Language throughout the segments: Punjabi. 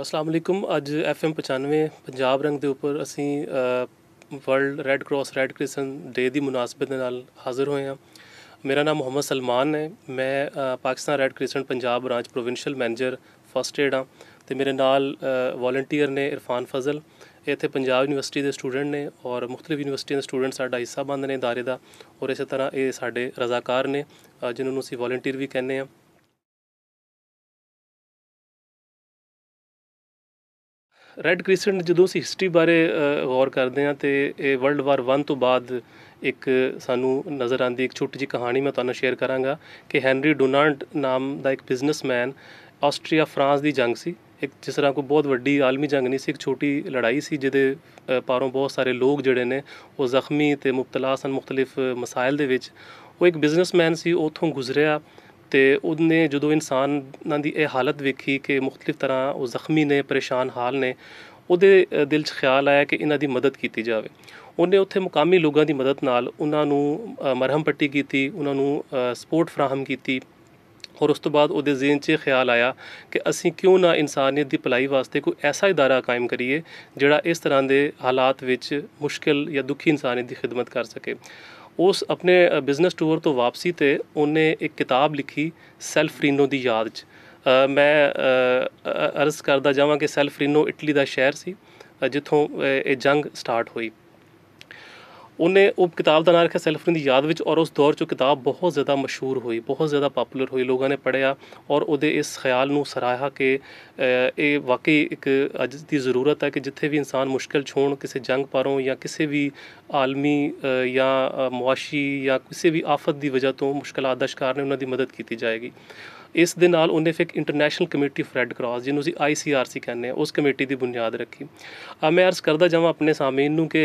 ਅਸਲਾਮ ਅਲੈਕੁਮ ਅੱਜ ਐਫ ਐਮ 95 ਪੰਜਾਬ ਰੰਗ ਦੇ ਉੱਪਰ ਅਸੀਂ world red cross red crescent day ਦੀ ਮناسبت ਨਾਲ ਹਾਜ਼ਰ ਹੋਏ ਹਾਂ ਮੇਰਾ ਨਾਮ ਮੁਹੰਮਦ ਸਲਮਾਨ ਹੈ ਮੈਂ Pakistan red crescent Punjab branch provincial manager first aid ਹਾਂ ਤੇ ਮੇਰੇ ਨਾਲ ਵੋਲੰਟੀਅਰ ਨੇ ਇਰਫਾਨ ਫਜ਼ਲ ਇੱਥੇ ਪੰਜਾਬ ਯੂਨੀਵਰਸਿਟੀ ਦੇ ਸਟੂਡੈਂਟ ਨੇ ਔਰ ਮੁxtਲਿਫ ਯੂਨੀਵਰਸਿਟੀਆਂ ਦੇ ਸਟੂਡੈਂਟ ਸਾਡਾ ਹਿੱਸਾ ਬੰਦ ਨੇ ਦਾਰੇ ਦਾ ਔਰ ਇਸੇ ਤਰ੍ਹਾਂ ਇਹ ਸਾਡੇ ਰਜ਼ਾਕਾਰ ਨੇ ਜਿਨ੍ਹਾਂ ਨੂੰ ਅਸੀਂ ਵੋਲੰਟੀਅਰ ਵੀ ਕਹਿੰਦੇ ਆ ਰੈੱਡ ਕ੍ਰਿਸੈਂਟ ਜਦੋਂ ਅਸੀਂ ਹਿਸਟਰੀ ਬਾਰੇ ਗੌਰ ਕਰਦੇ ਹਾਂ ਤੇ ਇਹ ਵਰਲਡ ਵਾਰ 1 ਤੋਂ ਬਾਅਦ ਇੱਕ ਸਾਨੂੰ ਨਜ਼ਰ ਆਂਦੀ ਇੱਕ ਛੋਟੀ ਜੀ ਕਹਾਣੀ ਮੈਂ ਤੁਹਾਨੂੰ ਸ਼ੇਅਰ ਕਰਾਂਗਾ ਕਿ ਹੈਨਰੀ ਡੋਨਾਲਡ ਨਾਮ ਦਾ ਇੱਕ ਬਿਜ਼ਨਸਮੈਨ ਆਸਟਰੀਆ ਫਰਾਂਸ ਦੀ ਜੰਗ ਸੀ ਇੱਕ ਜਿਸ ਤਰ੍ਹਾਂ ਕੋਈ ਬਹੁਤ ਵੱਡੀ ਆਲਮੀ ਜੰਗ ਨਹੀਂ ਸੀ ਇੱਕ ਛੋਟੀ ਲੜਾਈ ਸੀ ਜਿਹਦੇ ਪਾਰੋਂ ਬਹੁਤ ਸਾਰੇ ਲੋਕ ਜਿਹੜੇ ਨੇ ਉਹ ਜ਼ਖਮੀ ਤੇ ਮੁਬਤਲਾ ਸਨ ਮੁxtਲਿਫ ਮਸਾਇਲ ਦੇ ਵਿੱਚ ਉਹ ਇੱਕ ਬਿਜ਼ਨਸਮੈਨ ਸੀ ਉਥੋਂ ਗੁਜ਼ਰਿਆ ਤੇ ਉਹਨੇ ਜਦੋਂ ਇਨਸਾਨਾਂ ਦੀ ਇਹ ਹਾਲਤ ਵੇਖੀ ਕਿ ਮੁxtਲਿਫ ਤਰ੍ਹਾਂ ਉਹ ਜ਼ਖਮੀ ਨੇ ਪਰੇਸ਼ਾਨ ਹਾਲ ਨੇ ਉਹਦੇ ਦਿਲ 'ਚ ਖਿਆਲ ਆਇਆ ਕਿ ਇਹਨਾਂ ਦੀ ਮਦਦ ਕੀਤੀ ਜਾਵੇ ਉਹਨੇ ਉੱਥੇ ਮੁਕਾਮੀ ਲੋਕਾਂ ਦੀ ਮਦਦ ਨਾਲ ਉਹਨਾਂ ਨੂੰ ਮਰਹਮ ਪੱਟੀ ਕੀਤੀ ਉਹਨਾਂ ਨੂੰ ਸਪੋਰਟ ਫਰਾਹਮ ਕੀਤੀ ਔਰ ਉਸ ਤੋਂ ਬਾਅਦ ਉਹਦੇ ਜ਼ਿਹਨ 'ਚ ਖਿਆਲ ਆਇਆ ਕਿ ਅਸੀਂ ਕਿਉਂ ਨਾ ਇਨਸਾਨੀਅਤ ਦੀ ਭਲਾਈ ਵਾਸਤੇ ਕੋਈ ਐਸਾ ਇਦਾਰਾ ਕਾਇਮ ਕਰੀਏ ਜਿਹੜਾ ਇਸ ਤਰ੍ਹਾਂ ਦੇ ਹਾਲਾਤ ਵਿੱਚ ਮੁਸ਼ਕਿਲ ਜਾਂ ਦੁਖੀ ਇਨਸਾਨੀਅਤ ਦੀ ਖਿਦਮਤ ਕਰ ਸਕੇ ਉਸ ਆਪਣੇ ਬਿਜ਼ਨਸ ਟੂਰ ਤੋਂ ਵਾਪਸੀ ਤੇ ਉਹਨੇ ਇੱਕ ਕਿਤਾਬ ਲਿਖੀ ਸੈਲਫ ਰੀਨੋ ਦੀ ਯਾਦ 'ਚ ਮੈਂ ਅਰਜ਼ ਕਰਦਾ ਜਾਵਾਂ ਕਿ ਸੈਲਫ ਰੀਨੋ ਇਟਲੀ ਦਾ ਸ਼ਹਿਰ ਸੀ ਜਿੱਥੋਂ ਇਹ ਜੰਗ ਸਟਾਰਟ ਹੋਈ ਉਹਨੇ ਉਹ ਕਿਤਾਬ ਦਾ ਨਾਮ ਰੱਖਿਆ ਸੈਲਫਰਨ ਦੀ ਯਾਦ ਵਿੱਚ ਔਰ ਉਸ ਦੌਰ 'ਚ ਕਿਤਾਬ ਬਹੁਤ ਜ਼ਿਆਦਾ ਮਸ਼ਹੂਰ ਹੋਈ ਬਹੁਤ ਜ਼ਿਆਦਾ ਪਪੂਲਰ ਹੋਈ ਲੋਕਾਂ ਨੇ ਪੜਿਆ ਔਰ ਉਹਦੇ ਇਸ ਖਿਆਲ ਨੂੰ ਸਰਾਹਾ ਕਿ ਇਹ ਵਾਕਈ ਇੱਕ ਅੱਜ ਦੀ ਜ਼ਰੂਰਤ ਹੈ ਕਿ ਜਿੱਥੇ ਵੀ ਇਨਸਾਨ ਮੁਸ਼ਕਲ ਛੋਣ ਕਿਸੇ ਜੰਗ ਪਰੋਂ ਜਾਂ ਕਿਸੇ ਵੀ ਆਲਮੀ ਜਾਂ ਮੁਆਸ਼ੀ ਜਾਂ ਕਿਸੇ ਵੀ ਆਫਤ ਦੀ ਵਜ੍ਹਾ ਤੋਂ ਮੁਸ਼ਕਲਾਂ ਦਾ ਸ਼ਿਕਾਰ ਨੇ ਉਹਨਾਂ ਦੀ ਮਦਦ ਕੀਤੀ ਜਾਏਗੀ ਇਸ ਦੇ ਨਾਲ ਉਹਨੇ ਫਿਰ international committee of red cross ਜਿਹਨੂੰ ਅਸੀਂ ਆਈਸੀਆਰਸੀ ਕਹਿੰਦੇ ਆ ਉਸ ਕਮੇਟੀ ਦੀ ਬੁਨਿਆਦ ਰੱਖੀ ਆ ਮੈਂ ਅਰਜ਼ ਕਰਦਾ ਜਾਵਾਂ ਆਪਣੇ ਸਾਹਮਣੇ ਨੂੰ ਕਿ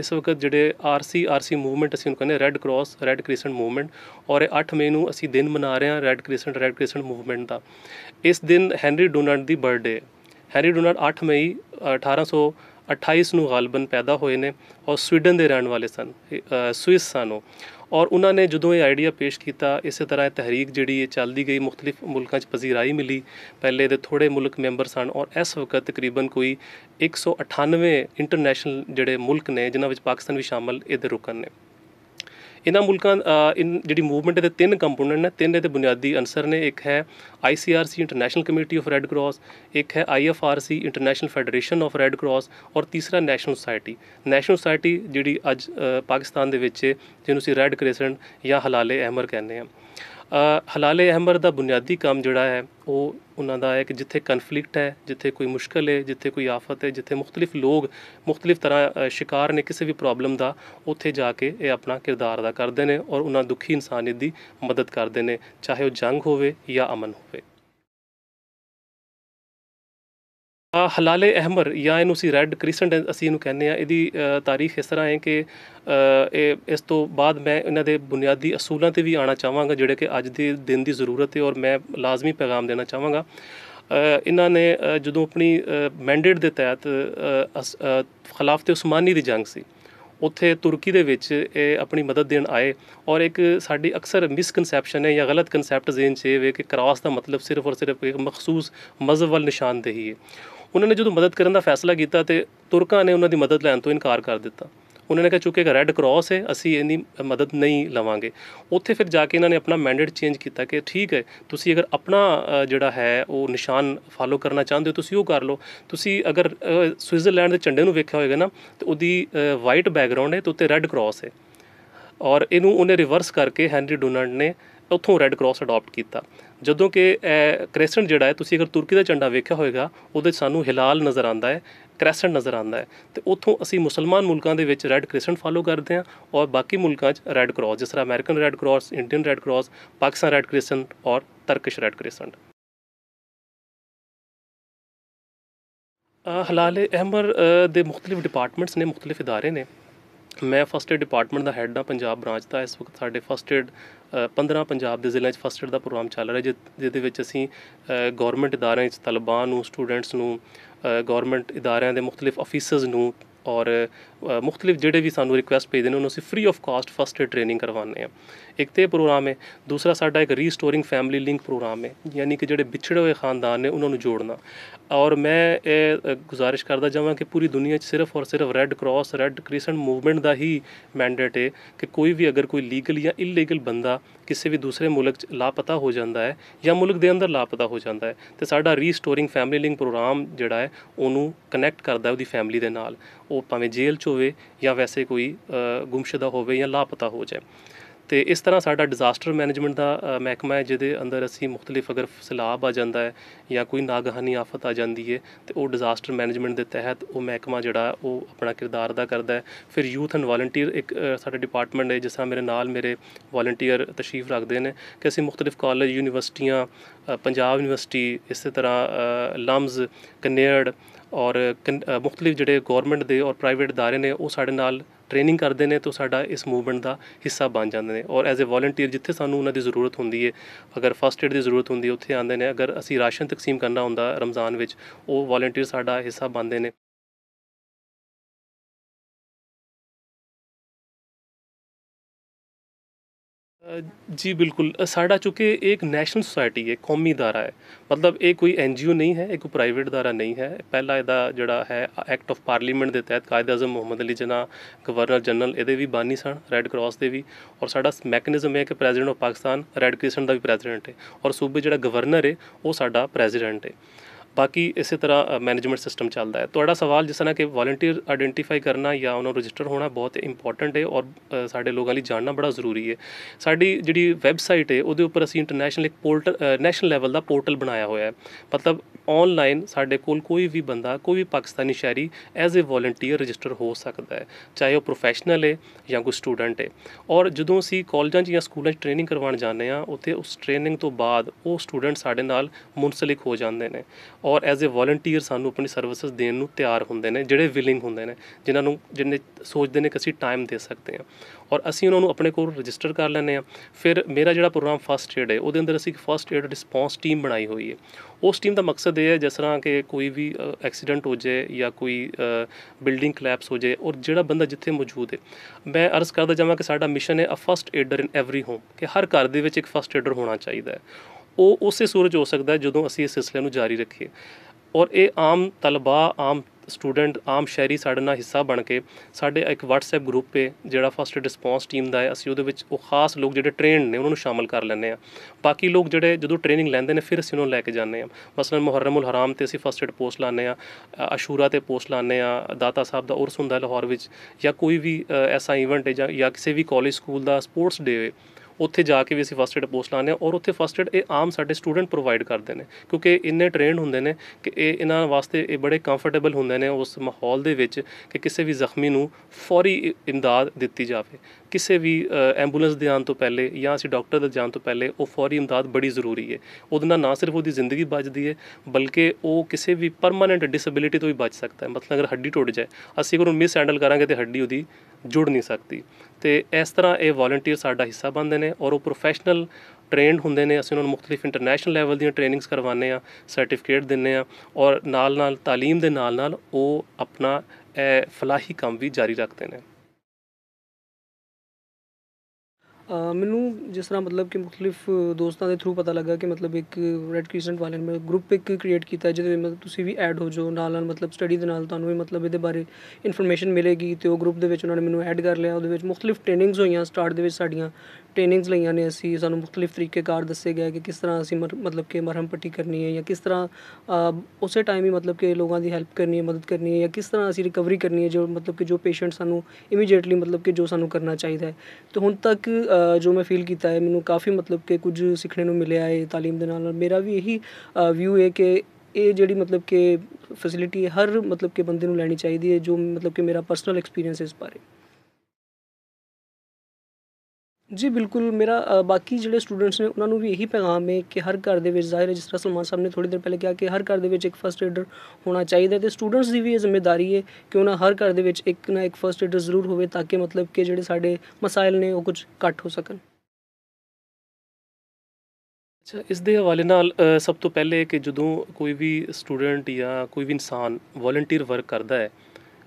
ਇਸ ਵਕਤ ਜਿਹੜੇ ਆਰਸੀ ਆਰਸੀ ਮੂਵਮੈਂਟ ਅਸੀਂ ਉਹਨੂੰ ਕਹਿੰਦੇ red cross red crescent movement ਔਰ 8 ਮਈ ਨੂੰ ਅਸੀਂ ਦਿਨ ਮਨਾ ਰਹੇ ਹਾਂ red crescent red crescent movement ਦਾ ਇਸ ਦਿਨ ਹੈਨਰੀ ਡੋਨਟ ਦੀ ਬਰਥਡੇ ਹੈਨਰੀ ਡੋਨਟ 8 ਮਈ 1800 28 ਨੂੰ ਗਾਲਬਨ ਪੈਦਾ ਹੋਏ ਨੇ ਔਰ ਸਵੀਡਨ ਦੇ ਰਹਿਣ ਵਾਲੇ ਸਨ ਸਵਿਸ ਸਨ ਔਰ ਉਹਨਾਂ ਨੇ ਜਦੋਂ ਇਹ ਆਈਡੀਆ ਪੇਸ਼ ਕੀਤਾ ਇਸੇ ਤਰ੍ਹਾਂ ਇਹ ਤਹਿਰੀਕ ਜਿਹੜੀ ਇਹ ਚੱਲਦੀ ਗਈ ਮੁxtਲਿਫ ਮੁਲਕਾਂ 'ਚ ਪਜ਼ੀਰਾਈ ਮਿਲੀ ਪਹਿਲੇ ਦੇ ਥੋੜੇ ਮੁਲਕ ਮੈਂਬਰ ਸਨ ਔਰ ਇਸ ਵਕਤ ਤਕਰੀਬਨ ਕੋਈ 198 ਇੰਟਰਨੈਸ਼ਨਲ ਜਿਹੜੇ ਮੁਲਕ ਨੇ ਜਿਨ੍ਹਾਂ ਵਿੱਚ ਪਾਕਿਸਤਾਨ ਵੀ ਸ਼ਾਮਲ ਇਹਦੇ ਰੁਕਨ ਨੇ ਇਹਨਾਂ ਮੁਲਕਾਂ ਇਨ ਜਿਹੜੀ ਮੂਵਮੈਂਟ ਦੇ ਤਿੰਨ ਕੰਪੋਨੈਂਟ ਨੇ ਤਿੰਨ ਦੇ ਬੁਨਿਆਦੀ ਅਨਸਰ ਨੇ ਇੱਕ ਹੈ ICRC international committee of red cross ਇੱਕ ਹੈ IFRC international federation of red cross ਔਰ ਤੀਸਰਾ ਨੈਸ਼ਨਲ ਸੁਸਾਇਟੀ ਨੈਸ਼ਨਲ ਸੁਸਾਇਟੀ ਜਿਹੜੀ ਅੱਜ ਪਾਕਿਸਤਾਨ ਦੇ ਵਿੱਚ ਜਿਹਨੂੰ ਅਸੀਂ ਰੈੱਡ ਕ੍ਰੈਸੈਂਟ ਜਾਂ ਹਲਾਲੇ ਅਹਿਮਰ ਕਹਿੰਦੇ ਆ ਹਲਾਲੇ ਅਹਿਮਰ ਦਾ ਬੁਨਿਆਦੀ ਕੰਮ ਜਿਹੜਾ ਹੈ ਉਹ ਉਹਨਾਂ ਦਾ ਹੈ ਕਿ ਜਿੱਥੇ ਕਨਫਲਿਕਟ ਹੈ ਜਿੱਥੇ ਕੋਈ ਮੁਸ਼ਕਲ ਹੈ ਜਿੱਥੇ ਕੋਈ ਆਫਤ ਹੈ ਜਿੱਥੇ ਮੁxtਲਿਫ ਲੋਕ ਮੁxtਲਿਫ ਤਰ੍ਹਾਂ ਸ਼ਿਕਾਰ ਨੇ ਕਿਸੇ ਵੀ ਪ੍ਰੋਬਲਮ ਦਾ ਉੱਥੇ ਜਾ ਕੇ ਇਹ ਆਪਣਾ ਕਿਰਦਾਰ ਅਦਾ ਕਰਦੇ ਨੇ ਔਰ ਉਹਨਾਂ ਦੁਖੀ ਇਨਸਾਨੀਅਤ ਦੀ ਮਦਦ ਕਰਦੇ ਨੇ ਚਾਹੇ ਉਹ ਜੰਗ ਹੋਵੇ ਜਾਂ ਅਮਨ ਹੋਵੇ ਹਲਾਲੇ ਅਹਿਮਰ ਜਾਂ ਇਹਨੂੰ ਅਸੀਂ ਰੈੱਡ ਕ੍ਰਿਸੈਂਟ ਅਸੀਂ ਇਹਨੂੰ ਕਹਿੰਦੇ ਆ ਇਹਦੀ ਤਾਰੀਖ ਇਸ ਤਰ੍ਹਾਂ ਹੈ ਕਿ ਇਹ ਇਸ ਤੋਂ ਬਾਅਦ ਮੈਂ ਇਹਨਾਂ ਦੇ ਬੁਨਿਆਦੀ ਅਸੂਲਾਂ ਤੇ ਵੀ ਆਣਾ ਚਾਹਾਂਗਾ ਜਿਹੜੇ ਕਿ ਅੱਜ ਦੇ ਦਿਨ ਦੀ ਜ਼ਰੂਰਤ ਹੈ ਔਰ ਮੈਂ ਲਾਜ਼ਮੀ ਪੈਗਾਮ ਦੇਣਾ ਚਾਹਾਂਗਾ ਇਹਨਾਂ ਨੇ ਜਦੋਂ ਆਪਣੀ ਮੈਂਡੇਟ ਦੇ ਤਹਿਤ ਖਿਲਾਫਤ ਉਸਮਾਨੀ ਦੀ ਜੰਗ ਸੀ ਉੱਥੇ ਤੁਰਕੀ ਦੇ ਵਿੱਚ ਇਹ ਆਪਣੀ ਮਦਦ ਦੇਣ ਆਏ ਔਰ ਇੱਕ ਸਾਡੀ ਅਕਸਰ ਮਿਸਕਨਸੈਪਸ਼ਨ ਹੈ ਜਾਂ ਗਲਤ ਕਨਸੈਪਟ ਜ਼ੇਨ 'ਚ ਹੈ ਕਿ ਕ੍ਰਾਸ ਦਾ ਮਤਲਬ ਸਿਰਫ ਔਰ ਸਿਰਫ ਇੱਕ ਮਖਸੂਸ ਮਜ਼ਹਬ ਵਾਲ ਨਿਸ਼ਾਨ ਦੇ ਹੀ ਹੈ ਉਹਨਾਂ ਨੇ ਜਦੋਂ ਮਦਦ ਕਰਨ ਦਾ ਫੈਸਲਾ ਕੀਤਾ ਤੇ ਤੁਰਕਾਂ ਨੇ ਉਹਨਾਂ ਦੀ ਮਦਦ ਲੈਣ ਤੋਂ ਇਨਕਾਰ ਕਰ ਦਿੱਤਾ ਉਹਨਾਂ ਨੇ ਕਿਹਾ ਚੁੱਕੇ ਕਿ ਰੈੱਡ ਕਰਾਸ ਹੈ ਅਸੀਂ ਇਹਦੀ ਮਦਦ ਨਹੀਂ ਲਵਾਂਗੇ ਉੱਥੇ ਫਿਰ ਜਾ ਕੇ ਇਹਨਾਂ ਨੇ ਆਪਣਾ ਮੈਂਡੇਟ ਚੇਂਜ ਕੀਤਾ ਕਿ ਠੀਕ ਹੈ ਤੁਸੀਂ ਅਗਰ ਆਪਣਾ ਜਿਹੜਾ ਹੈ ਉਹ ਨਿਸ਼ਾਨ ਫਾਲੋ ਕਰਨਾ ਚਾਹੁੰਦੇ ਹੋ ਤੁਸੀਂ ਉਹ ਕਰ ਲਓ ਤੁਸੀਂ ਅਗਰ ਸਵਿਟਜ਼ਰਲੈਂਡ ਦੇ ਝੰਡੇ ਨੂੰ ਵੇਖਿਆ ਹੋਵੇਗਾ ਨਾ ਤੇ ਉਹਦੀ ਵਾਈਟ ਬੈਕਗ੍ਰਾਉਂਡ ਹੈ ਤੇ ਉੱਤੇ ਰੈੱਡ ਕਰਾਸ ਹੈ ਔਰ ਇਹਨੂੰ ਉਹਨੇ ਰਿਵਰਸ ਕਰਕੇ ਹੈਨਰੀ ਡੋਨਲਡ ਨੇ ਉੱਥੋਂ ਰੈੱਡ ਕਰਾਸ ਅਡਾਪਟ ਕੀਤਾ ਜਦੋਂ ਕਿ ਕ੍ਰੈਸੈਂਟ ਜਿਹੜਾ ਹੈ ਤੁਸੀਂ ਅਗਰ ਤੁਰਕੀ ਦਾ ਝੰਡਾ ਵੇਖਿਆ ਹੋਵੇਗਾ ਉਹਦੇ ਸਾਨੂੰ ਹਿਲਾਲ ਨਜ਼ਰ ਆਉਂਦਾ ਹੈ ਕ੍ਰੈਸੈਂਟ ਨਜ਼ਰ ਆਉਂਦਾ ਹੈ ਤੇ ਉੱਥੋਂ ਅਸੀਂ ਮੁਸਲਮਾਨ ਮੁਲਕਾਂ ਦੇ ਵਿੱਚ ਰੈੱਡ ਕ੍ਰੈਸੈਂਟ ਫਾਲੋ ਕਰਦੇ ਹਾਂ ਔਰ ਬਾਕੀ ਮੁਲਕਾਂ 'ਚ ਰੈੱਡ ਕਰਾਸ ਜਿਸ ਤਰ੍ਹਾਂ American red cross Indian red cross Pakistan red crescent ਔਰ ਤਰਕਿਸ਼ ਰੈੱਡ ਕ੍ਰੈਸੈਂਟ ਹਲਾਲ ਅਹਿਮਰ ਦੇ ਮੁxtਲਿਫ ਡਿਪਾਰਟਮੈਂਟਸ ਨੇ ਮੁxtਲਿਫ ادارے ਨੇ ਮੈਂ ਫਸਟ ਏਡ ਡਿਪਾਰਟਮੈਂਟ ਦਾ ਹੈੱਡ ਆ ਪੰਜਾਬ ਬ੍ਰਾਂਚ ਦਾ ਇਸ ਵਕਤ ਸਾਡੇ ਫਸਟ ਏਡ 15 ਪੰਜਾਬ ਦੇ ਜ਼ਿਲ੍ਹਿਆਂ 'ਚ ਫਸਟ ਏਡ ਦਾ ਪ੍ਰੋਗਰਾਮ ਚੱਲ ਰਿਹਾ ਜਿਹਦੇ ਵਿੱਚ ਅਸੀਂ ਗਵਰਨਮੈਂਟ ਇਦਾਰਿਆਂ 'ਚ ਤਲਬਾਂ ਨੂੰ ਸਟੂਡੈਂਟਸ ਨੂੰ ਗਵਰਨਮੈਂਟ ਇਦਾਰਿਆਂ ਦੇ ਮੁxtਲਿਫ ਆਫੀਸਰਸ ਨੂੰ ਔਰ ਮੁxtਲਿਫ ਜਿਹੜੇ ਵੀ ਸਾਨੂੰ ਰਿਕੁਐਸਟ ਭੇਜਦੇ ਨੇ ਉਹਨਾਂ ਨੂੰ free of cost first aid training ਕਰਵਾਉਂਦੇ ਆ ਇੱਕ ਤੇ ਪ੍ਰੋਗਰਾਮ ਹੈ ਦੂਸਰਾ ਸਾਡਾ ਇੱਕ ਰੀਸਟੋਰਿੰਗ ਫੈਮਿਲੀ ਲਿੰਕ ਪ੍ਰੋਗਰਾਮ ਹੈ ਯਾਨੀ ਕਿ ਜਿਹੜੇ ਵਿਛੜੇ ਹੋਏ ਖਾਨਦਾਨ ਨੇ ਉਹਨਾਂ ਨੂੰ ਜੋੜਨਾ ਔਰ ਮੈਂ ਇਹ ਗੁਜ਼ਾਰਿਸ਼ ਕਰਦਾ ਜਾਵਾਂ ਕਿ ਪੂਰੀ ਦੁਨੀਆ 'ਚ ਸਿਰਫ ਔਰ ਸਿਰਫ red cross red crescent movement ਦਾ ਹੀ ਮੈਂਡੇਟ ਹੈ ਕਿ ਕੋਈ ਵੀ ਅਗਰ ਕੋਈ ਲੀਗਲ ਜਾਂ ਇਲੀਗਲ ਬੰਦਾ ਕਿਸੇ ਵੀ ਦੂਸਰੇ ਮੁਲਕ 'ਚ ਲਾਪਤਾ ਹੋ ਜਾਂਦਾ ਹੈ ਜਾਂ ਮੁਲਕ ਦੇ ਅੰਦਰ ਲਾਪਤਾ ਹੋ ਜਾਂਦਾ ਹੈ ਤੇ ਸਾਡਾ ਰੀਸਟੋਰਿੰਗ ਫੈਮਿਲੀ ਲਿੰਕ ਪ੍ਰੋਗਰਾਮ ਜਿਹੜਾ ਹੈ ਉਹਨੂੰ ਕਨੈਕਟ ਕਰਦਾ ਉਹਦੀ ਫੈਮਿਲੀ ਦੇ ਨਾਲ ਉਹ ਭਾਵੇਂ ਜੇਲ੍ਹ 'ਚ ਹੋਵੇ ਜਾਂ ਵੈਸੇ ਕੋਈ ਗੁੰਮਸ਼ੁਦਾ ਹੋਵੇ ਜਾਂ ਲਾਪਤਾ ਹੋ ਜਾਏ ਤੇ ਇਸ ਤਰ੍ਹਾਂ ਸਾਡਾ ਡਿਜ਼ਾਸਟਰ ਮੈਨੇਜਮੈਂਟ ਦਾ ਮਹਿਕਮਾ ਹੈ ਜਿਹਦੇ ਅੰਦਰ ਅਸੀਂ ਮੁxtਲਿਫ ਅਗਰ ਸਲਾਬ ਆ ਜਾਂਦਾ ਹੈ ਜਾਂ ਕੋਈ ਨਾਗਹਾਨੀ ਆਫਤ ਆ ਜਾਂਦੀ ਹੈ ਤੇ ਉਹ ਡਿਜ਼ਾਸਟਰ ਮੈਨੇਜਮੈਂਟ ਦੇ ਤਹਿਤ ਉਹ ਮਹਿਕਮਾ ਜਿਹੜਾ ਉਹ ਆਪਣਾ ਕਿਰਦਾਰ ਦਾ ਕਰਦਾ ਹੈ ਫਿਰ ਯੂਥ ਐਂਡ ਵਾਲੰਟੀਅਰ ਇੱਕ ਸਾਡਾ ਡਿਪਾਰਟਮੈਂਟ ਹੈ ਜਿਸ ਤਰ੍ਹਾਂ ਮੇਰੇ ਨਾਲ ਮੇਰੇ ਵਾਲੰਟੀਅਰ ਤਸ਼ਰੀਫ ਰੱਖਦੇ ਨੇ ਕਿ ਅਸੀਂ ਮੁxtਲਿਫ ਕਾਲਜ ਯੂਨੀਵਰਸਿਟੀਆਂ ਪੰਜਾਬ ਯੂਨੀਵਰਸਿਟੀ ਇਸੇ ਤਰ੍ਹਾਂ ਲਮਜ਼ ਕਨੇਰਡ ਔਰ ਮੁxtਲਿਫ ਜਿਹੜੇ ਗਵਰਨਮੈਂਟ ਦੇ ਔਰ ਪ੍ਰਾਈਵੇਟ ادارے ਨੇ ਉਹ ਸਾਡੇ ਨਾਲ ਟ੍ਰੇਨਿੰਗ ਕਰਦੇ ਨੇ ਤਾਂ ਸਾਡਾ ਇਸ ਮੂਵਮੈਂਟ ਦਾ ਹਿੱਸਾ ਬਣ ਜਾਂਦੇ ਨੇ ਔਰ ਐਜ਼ ਅ ਵੋਲੰਟੀਅਰ ਜਿੱਥੇ ਸਾਨੂੰ ਉਹਨਾਂ ਦੀ ਜ਼ਰੂਰਤ ਹੁੰਦੀ ਹੈ ਅਗਰ ਫਸਟ ਏਡ ਦੀ ਜ਼ਰੂਰਤ ਹੁੰਦੀ ਹੈ ਉੱਥੇ ਆਉਂਦੇ ਨੇ ਅਗਰ ਅਸੀਂ ਰਾਸ਼ਨ ਤਕਸੀਮ ਕਰਨਾ ਹੁੰਦਾ ਰਮਜ਼ਾਨ ਵਿੱਚ ਉਹ ਵੋਲੰਟੀਅਰ ਸਾਡਾ ਹਿੱਸਾ ਬਣਦੇ ਨੇ ਜੀ ਬਿਲਕੁਲ ਸਾਡਾ ਚੁਕੇ ਇੱਕ ਨੈਸ਼ਨਲ ਸੁਸਾਇਟੀ ਹੈ ਕੌਮੀ ਦਾਰਾ ਹੈ ਮਤਲਬ ਇਹ ਕੋਈ ਐਨ ਜੀਓ ਨਹੀਂ ਹੈ ਇਹ ਕੋਈ ਪ੍ਰਾਈਵੇਟ ਦਾਰਾ ਨਹੀਂ ਹੈ ਪਹਿਲਾ ਇਹਦਾ ਜਿਹੜਾ ਹੈ ਐਕਟ ਆਫ ਪਾਰਲੀਮੈਂਟ ਦੇ ਤਹਿਤ ਕਾਇਦ ਅਜ਼ਮ ਮੁਹੰਮਦ ਅਲੀ ਜਨਾ ਗਵਰਨਰ ਜਨਰਲ ਇਹਦੇ ਵੀ ਬਾਨੀ ਸਨ ਰੈੱਡ ਕਰਾਸ ਦੇ ਵੀ ਔਰ ਸਾਡਾ ਮੈਕੈਨਿਜ਼ਮ ਹੈ ਕਿ president of Pakistan red crescent ਦਾ ਵੀ ਪ੍ਰੈਜ਼ੀਡੈਂਟ ਹੈ ਔਰ ਸੂਬੇ ਜਿਹੜਾ ਗਵਰਨਰ ਹੈ ਉਹ ਸਾਡਾ ਪ੍ਰੈਜ਼ੀਡੈਂਟ ਹੈ ਬਾਕੀ ਇਸੇ ਤਰ੍ਹਾਂ ਮੈਨੇਜਮੈਂਟ ਸਿਸਟਮ ਚੱਲਦਾ ਹੈ ਤੁਹਾਡਾ ਸਵਾਲ ਜਿਸ ਤਰ੍ਹਾਂ ਕਿ ਵਲੰਟੀਅਰ ਆਇਡੈਂਟੀਫਾਈ ਕਰਨਾ ਜਾਂ ਉਹਨਾਂ ਨੂੰ ਰਜਿਸਟਰ ਹੋਣਾ ਬਹੁਤ ਇੰਪੋਰਟੈਂਟ ਹੈ ਔਰ ਸਾਡੇ ਲੋਕਾਂ ਲਈ ਜਾਣਨਾ ਬੜਾ ਜ਼ਰੂਰੀ ਹੈ ਸਾਡੀ ਜਿਹੜੀ ਵੈਬਸਾਈਟ ਹੈ ਉਹਦੇ ਉੱਪਰ ਅਸੀਂ ਇੰਟਰਨੈਸ਼ਨਲ ਇੱਕ ਪੋਰਟਲ ਨੈਸ਼ਨਲ ਲੈਵਲ ਦਾ ਪੋਰਟਲ ਬਣਾਇਆ ਹੋਇਆ ਹੈ ਮਤਲਬ ਆਨਲਾਈਨ ਸਾਡੇ ਕੋਲ ਕੋਈ ਵੀ ਬੰਦਾ ਕੋਈ ਵੀ ਪਾਕਿਸਤਾਨੀ ਸ਼ਹਿਰੀ ਐਜ਼ ਅ ਵਲੰਟੀਅਰ ਰਜਿਸਟਰ ਹੋ ਸਕਦਾ ਹੈ ਚਾਹੇ ਉਹ ਪ੍ਰੋਫੈਸ਼ਨਲ ਹੈ ਜਾਂ ਕੋਈ ਸਟੂਡੈਂਟ ਹੈ ਔਰ ਜਦੋਂ ਅਸੀਂ ਕਾਲਜਾਂ 'ਚ ਜਾਂ ਸਕੂਲਾਂ 'ਚ ਟ੍ਰੇਨਿੰਗ ਕਰਵਾਉਣ ਜਾਂਦੇ ਆ ਉੱਥੇ ਉਸ ਟ੍ਰੇਨਿੰਗ ਤੋਂ ਬਾਅਦ ਉਹ ਸਟੂਡੈਂਟ ਸਾਡੇ ਨਾਲ ਮੁਨਸਲਿਕ ਹੋ ਜਾਂਦੇ ਨੇ ਔਰ ਐਜ਼ ਅ ਵੋਲੰਟੀਅਰ ਸਾਨੂੰ ਆਪਣੀ ਸਰਵਿਸਿਜ਼ ਦੇਣ ਨੂੰ ਤਿਆਰ ਹੁੰਦੇ ਨੇ ਜਿਹੜੇ ਵਿਲਿੰਗ ਹੁੰਦੇ ਨੇ ਜਿਨ੍ਹਾਂ ਨੂੰ ਜਿੰਨੇ ਸੋਚਦੇ ਨੇ ਕਿ ਅਸੀਂ ਟਾਈਮ ਦੇ ਸਕਦੇ ਹਾਂ ਔਰ ਅਸੀਂ ਉਹਨਾਂ ਨੂੰ ਆਪਣੇ ਕੋਲ ਰਜਿਸਟਰ ਕਰ ਲੈਨੇ ਆ ਫਿਰ ਮੇਰਾ ਜਿਹੜਾ ਪ੍ਰੋਗਰਾਮ ਫਸਟ ਏਡ ਹੈ ਉਹਦੇ ਅੰਦਰ ਅਸੀਂ ਇੱਕ ਫਸਟ ਏਡ ਰਿਸਪੌਂਸ ਟੀਮ ਬਣਾਈ ਹੋਈ ਹੈ ਉਸ ਟੀਮ ਦਾ ਮਕਸਦ ਇਹ ਹੈ ਜਿਸ ਤਰ੍ਹਾਂ ਕਿ ਕੋਈ ਵੀ ਐਕਸੀਡੈਂਟ ਹੋ ਜਾਏ ਜਾਂ ਕੋਈ ਬਿਲਡਿੰਗ ਕਲੈਪਸ ਹੋ ਜਾਏ ਔਰ ਜਿਹੜਾ ਬੰਦਾ ਜਿੱਥੇ ਮੌਜੂਦ ਹੈ ਮੈਂ ਅਰਜ਼ ਕਰਦਾ ਜਾਵਾਂ ਕਿ ਸਾਡਾ ਮਿਸ਼ਨ ਹੈ a first aider in every home ਕਿ ਹਰ ਘਰ ਦੇ ਵਿੱਚ ਇੱਕ ਫਸਟ ਏਡਰ ਹੋਣਾ ਚਾਹੀਦਾ ਹੈ ਉਹ ਉਸੇ ਸੂਰਜ ਹੋ ਸਕਦਾ ਹੈ ਜਦੋਂ ਅਸੀਂ ਇਸ ਸਿਲਸਿਲੇ ਨੂੰ ਜਾਰੀ ਰੱਖੀਏ ਔਰ ਇਹ ਆਮ ਤਲਬਾ ਆਮ ਸਟੂਡੈਂਟ ਆਮ ਸ਼ਹਿਰੀ ਸਾਡੇ ਨਾਲ ਹਿੱਸਾ ਬਣ ਕੇ ਸਾਡੇ ਇੱਕ WhatsApp ਗਰੁੱਪ ਹੈ ਜਿਹੜਾ ਫਸਟ ਰਿਸਪੌਂਸ ਟੀਮ ਦਾ ਹੈ ਅਸੀਂ ਉਹਦੇ ਵਿੱਚ ਉਹ ਖਾਸ ਲੋਕ ਜਿਹੜੇ ਟ੍ਰੇਨਡ ਨੇ ਉਹਨਾਂ ਨੂੰ ਸ਼ਾਮਲ ਕਰ ਲੈਂਦੇ ਆ ਬਾਕੀ ਲੋਕ ਜਿਹੜੇ ਜਦੋਂ ਟ੍ਰੇਨਿੰਗ ਲੈਂਦੇ ਨੇ ਫਿਰ ਅਸੀਂ ਉਹਨਾਂ ਨੂੰ ਲੈ ਕੇ ਜਾਂਦੇ ਆ ਮਸਲਨ ਮੁਹਰਰਮੁਲ ਹਰਾਮ ਤੇ ਅਸੀਂ ਫਸਟ ਏਡ ਪੋਸਟ ਲਾਣੇ ਆ ਅਸ਼ੂਰਾ ਤੇ ਪੋਸਟ ਲਾਣੇ ਆ ਦਾਤਾ ਸਾਹਿਬ ਦਾ ਉਰਸ ਹੁੰਦਾ ਲਾਹੌਰ ਵਿੱਚ ਜਾਂ ਕੋਈ ਵੀ ਐਸਾ ਇਵੈਂਟ ਹੈ ਜਾਂ ਕਿਸੇ ਵੀ ਕਾਲਜ ਸਕੂਲ ਦਾ ਸਪੋਰਟਸ ਡੇ ਉੱਥੇ ਜਾ ਕੇ ਵੀ ਅਸੀਂ ਫਸਟ ਏਡ ਪੋਸਟ ਲਾਣੇ ਹਾਂ ਔਰ ਉੱਥੇ ਫਸਟ ਏਡ ਇਹ ਆਮ ਸਾਡੇ ਸਟੂਡੈਂਟ ਪ੍ਰੋਵਾਈਡ ਕਰਦੇ ਨੇ ਕਿਉਂਕਿ ਇੰਨੇ ਟ੍ਰੇਨਡ ਹੁੰਦੇ ਨੇ ਕਿ ਇਹ ਇਹਨਾਂ ਵਾਸਤੇ ਇਹ ਬੜੇ ਕੰਫਰਟੇਬਲ ਹੁੰਦੇ ਨੇ ਉਸ ਮਾਹੌਲ ਦੇ ਵਿੱਚ ਕਿ ਕਿਸੇ ਵੀ ਜ਼ਖਮੀ ਨੂੰ ਫੌਰੀ ਇਮਦਾਦ ਦਿੱਤੀ ਜਾਵੇ ਕਿਸੇ ਵੀ ਐਂਬੂਲੈਂਸ ਦੇ ਆਉਣ ਤੋਂ ਪਹਿਲੇ ਜਾਂ ਅਸੀਂ ਡਾਕਟਰ ਦੇ ਜਾਣ ਤੋਂ ਪਹਿਲੇ ਉਹ ਫੌਰੀ ਇਮਦਾਦ ਬੜੀ ਜ਼ਰੂਰੀ ਹੈ ਉਹਦੇ ਨਾਲ ਨਾ ਸਿਰਫ ਉਹਦੀ ਜ਼ਿੰਦਗੀ ਬਚਦੀ ਹੈ ਬਲਕਿ ਉਹ ਕਿਸੇ ਵੀ ਪਰਮਨੈਂਟ ਡਿਸੇਬਿਲਿਟੀ ਤੋਂ ਵੀ ਬਚ ਸਕਦਾ ਹੈ ਮਤਲਬ ਅਗਰ ਹੱਡੀ ਟੁੱਟ ਜਾਏ ਅਸੀਂ ਉਹਨੂੰ ਮਿਸ ਹੈਂਡਲ ਕਰਾਂਗੇ ਤੇ ਹੱਡੀ ਉਹਦੀ ਜੁੜ ਨਹੀਂ ਸਕਦੀ ਤੇ ਇਸ ਤਰ੍ਹਾਂ ਇਹ ਵਲੰਟੀਅਰ ਸਾਡਾ ਹਿੱਸਾ ਬਣਦੇ ਨੇ ਔਰ ਉਹ ਪ੍ਰੋਫੈਸ਼ਨਲ ਟ੍ਰੇਨਡ ਹੁੰਦੇ ਨੇ ਅਸੀਂ ਉਹਨਾਂ ਨੂੰ ਮੁxtਲਿਫ ਇੰਟਰਨੈਸ਼ਨਲ ਲੈਵਲ ਦੀਆਂ ਟ੍ਰੇਨਿੰਗਸ ਕਰਵਾਉਂਦੇ ਆ ਸਰਟੀਫਿਕੇਟ ਦਿੰਨੇ ਆ ਔਰ ਨਾਲ-ਨਾਲ تعلیم ਦੇ ਨਾਲ-ਨਾਲ ਉਹ ਆਪਣਾ ਫਲਾਹੀ ਕੰਮ ਵੀ ਜਾਰੀ ਰੱਖਦੇ ਨੇ ਮੈਨੂੰ ਜਿਸ ਤਰ੍ਹਾਂ ਮਤਲਬ ਕਿ ਮੁਖਤਲਿਫ ਦੋਸਤਾਂ ਦੇ ਥਰੂ ਪਤਾ ਲੱਗਾ ਕਿ ਮਤਲਬ ਇੱਕ ਰੈਡ ਕ੍ਰਿਸੈਂਟ ਵਾਲਿਆਂ ਨੇ ਗਰੁੱਪ ਇੱਕ ਕ੍ਰੀਏਟ ਕੀਤਾ ਜਿਹਦੇ ਵਿੱਚ ਮਤਲਬ ਤੁਸੀਂ ਵੀ ਐਡ ਹੋ ਜਾਓ ਨਾਲ ਨਾਲ ਮਤਲਬ ਸਟੱਡੀ ਦੇ ਨਾਲ ਤੁਹਾਨੂੰ ਵੀ ਮਤਲਬ ਇਹਦੇ ਬਾਰੇ ਇਨਫੋਰਮੇਸ਼ਨ ਮਿਲੇਗੀ ਤੇ ਉਹ ਗਰੁੱਪ ਦੇ ਵਿੱਚ ਉਹਨਾਂ ਨੇ ਮੈਨੂੰ ਐਡ ਕਰ ਲਿਆ ਉਹਦੇ ਵਿੱਚ ਮੁਖਤਲਿਫ ਟ੍ਰੇਨਿੰਗਸ ਹੋਈਆਂ ਸਟਾਰਟ ਦੇ ਵਿੱਚ ਸਾਡੀਆਂ ਟ੍ਰੇਨਿੰਗਸ ਲਈਆਂ ਨੇ ਅਸੀਂ ਸਾਨੂੰ ਮੁਖਤਲਿਫ ਤਰੀਕੇਕਾਰ ਦੱਸੇ ਗਏ ਕਿ ਕਿਸ ਤਰ੍ਹਾਂ ਅਸੀਂ ਮਤਲਬ ਕਿ ਮਰਹਮ ਪੱਟੀ ਕਰਨੀ ਹੈ ਜਾਂ ਕਿਸ ਤਰ੍ਹਾਂ ਉਸੇ ਟਾਈਮ ਹੀ ਮਤਲਬ ਕਿ ਲੋਕਾਂ ਦੀ ਹੈਲਪ ਕਰਨੀ ਹੈ ਮਦਦ ਕਰਨੀ ਹੈ ਜਾਂ ਕਿਸ ਤਰ੍ਹਾਂ ਅਸੀਂ ਰਿਕਵਰੀ ਕਰਨੀ ਹੈ ਜੋ ਮਤਲਬ ਕਿ ਜੋ ਪੇਸ਼ੈਂਟ ਸਾਨੂੰ ਇਮੀਡੀਏਟਲੀ ਮਤਲਬ ਕਿ ਜੋ ਸਾਨੂੰ ਕਰਨਾ ਚਾਹੀਦਾ ਹੈ ਤੇ ਹੁਣ ਤੱਕ ਜੋ ਮੈਂ ਫੀਲ ਕੀਤਾ ਹੈ ਮੈਨੂੰ ਕਾਫੀ ਮਤਲਬ ਕਿ ਕੁਝ ਸਿੱਖਣ ਨੂੰ ਮਿਲਿਆ ਹੈ تعلیم ਦੇ ਨਾਲ ਨਾਲ ਮੇਰਾ ਵੀ ਇਹੀ ਵਿਊ ਹੈ ਕਿ ਇਹ ਜਿਹੜੀ ਮਤਲਬ ਕਿ ਫੈਸਿਲਿਟੀ ਹਰ ਮਤਲਬ ਕਿ ਬੰਦੇ ਨੂੰ ਲੈਣੀ ਚਾਹੀਦੀ ਹੈ ਜੋ ਮਤਲਬ ਕਿ ਮੇਰਾ ਪਰਸਨਲ ਐਕਸਪੀਰੀਅੰਸ ਇਸ ਬਾਰੇ ਜੀ ਬਿਲਕੁਲ ਮੇਰਾ ਬਾਕੀ ਜਿਹੜੇ ਸਟੂਡੈਂਟਸ ਨੇ ਉਹਨਾਂ ਨੂੰ ਵੀ ਇਹੀ ਪੈਗਾਮ ਹੈ ਕਿ ਹਰ ਘਰ ਦੇ ਵਿੱਚ ਜ਼ਾਹਿਰ ਜਿਸ ਤਰ੍ਹਾਂ ਸਲਮਾਨ ਸਾਹਿਬ ਨੇ ਥੋੜੀ ਦੇਰ ਪਹਿਲੇ ਕਿਹਾ ਕਿ ਹਰ ਘਰ ਦੇ ਵਿੱਚ ਇੱਕ ਫਰਸਟ ਏਡਰ ਹੋਣਾ ਚਾਹੀਦਾ ਤੇ ਸਟੂਡੈਂਟਸ ਦੀ ਵੀ ਇਹ ਜ਼ਿੰਮੇਵਾਰੀ ਹੈ ਕਿ ਉਹਨਾਂ ਹਰ ਘਰ ਦੇ ਵਿੱਚ ਇੱਕ ਨਾ ਇੱਕ ਫਰਸਟ ਏਡਰ ਜ਼ਰੂਰ ਹੋਵੇ ਤਾਂ ਕਿ ਮਤਲਬ ਕਿ ਜਿਹੜੇ ਸਾਡੇ ਮਸਾਇਲ ਨੇ ਉਹ ਕੁਝ ਘੱਟ ਹੋ ਸਕਣ ਅੱਛਾ ਇਸ ਦੇ ਹਵਾਲੇ ਨਾਲ ਸਭ ਤੋਂ ਪਹਿਲੇ ਕਿ ਜਦੋਂ ਕੋਈ ਵੀ ਸਟੂਡੈਂਟ ਜਾਂ ਕੋਈ ਵੀ ਇਨਸਾਨ ਵੋਲੰਟੀਅਰ ਵਰਕ ਕਰਦਾ ਹੈ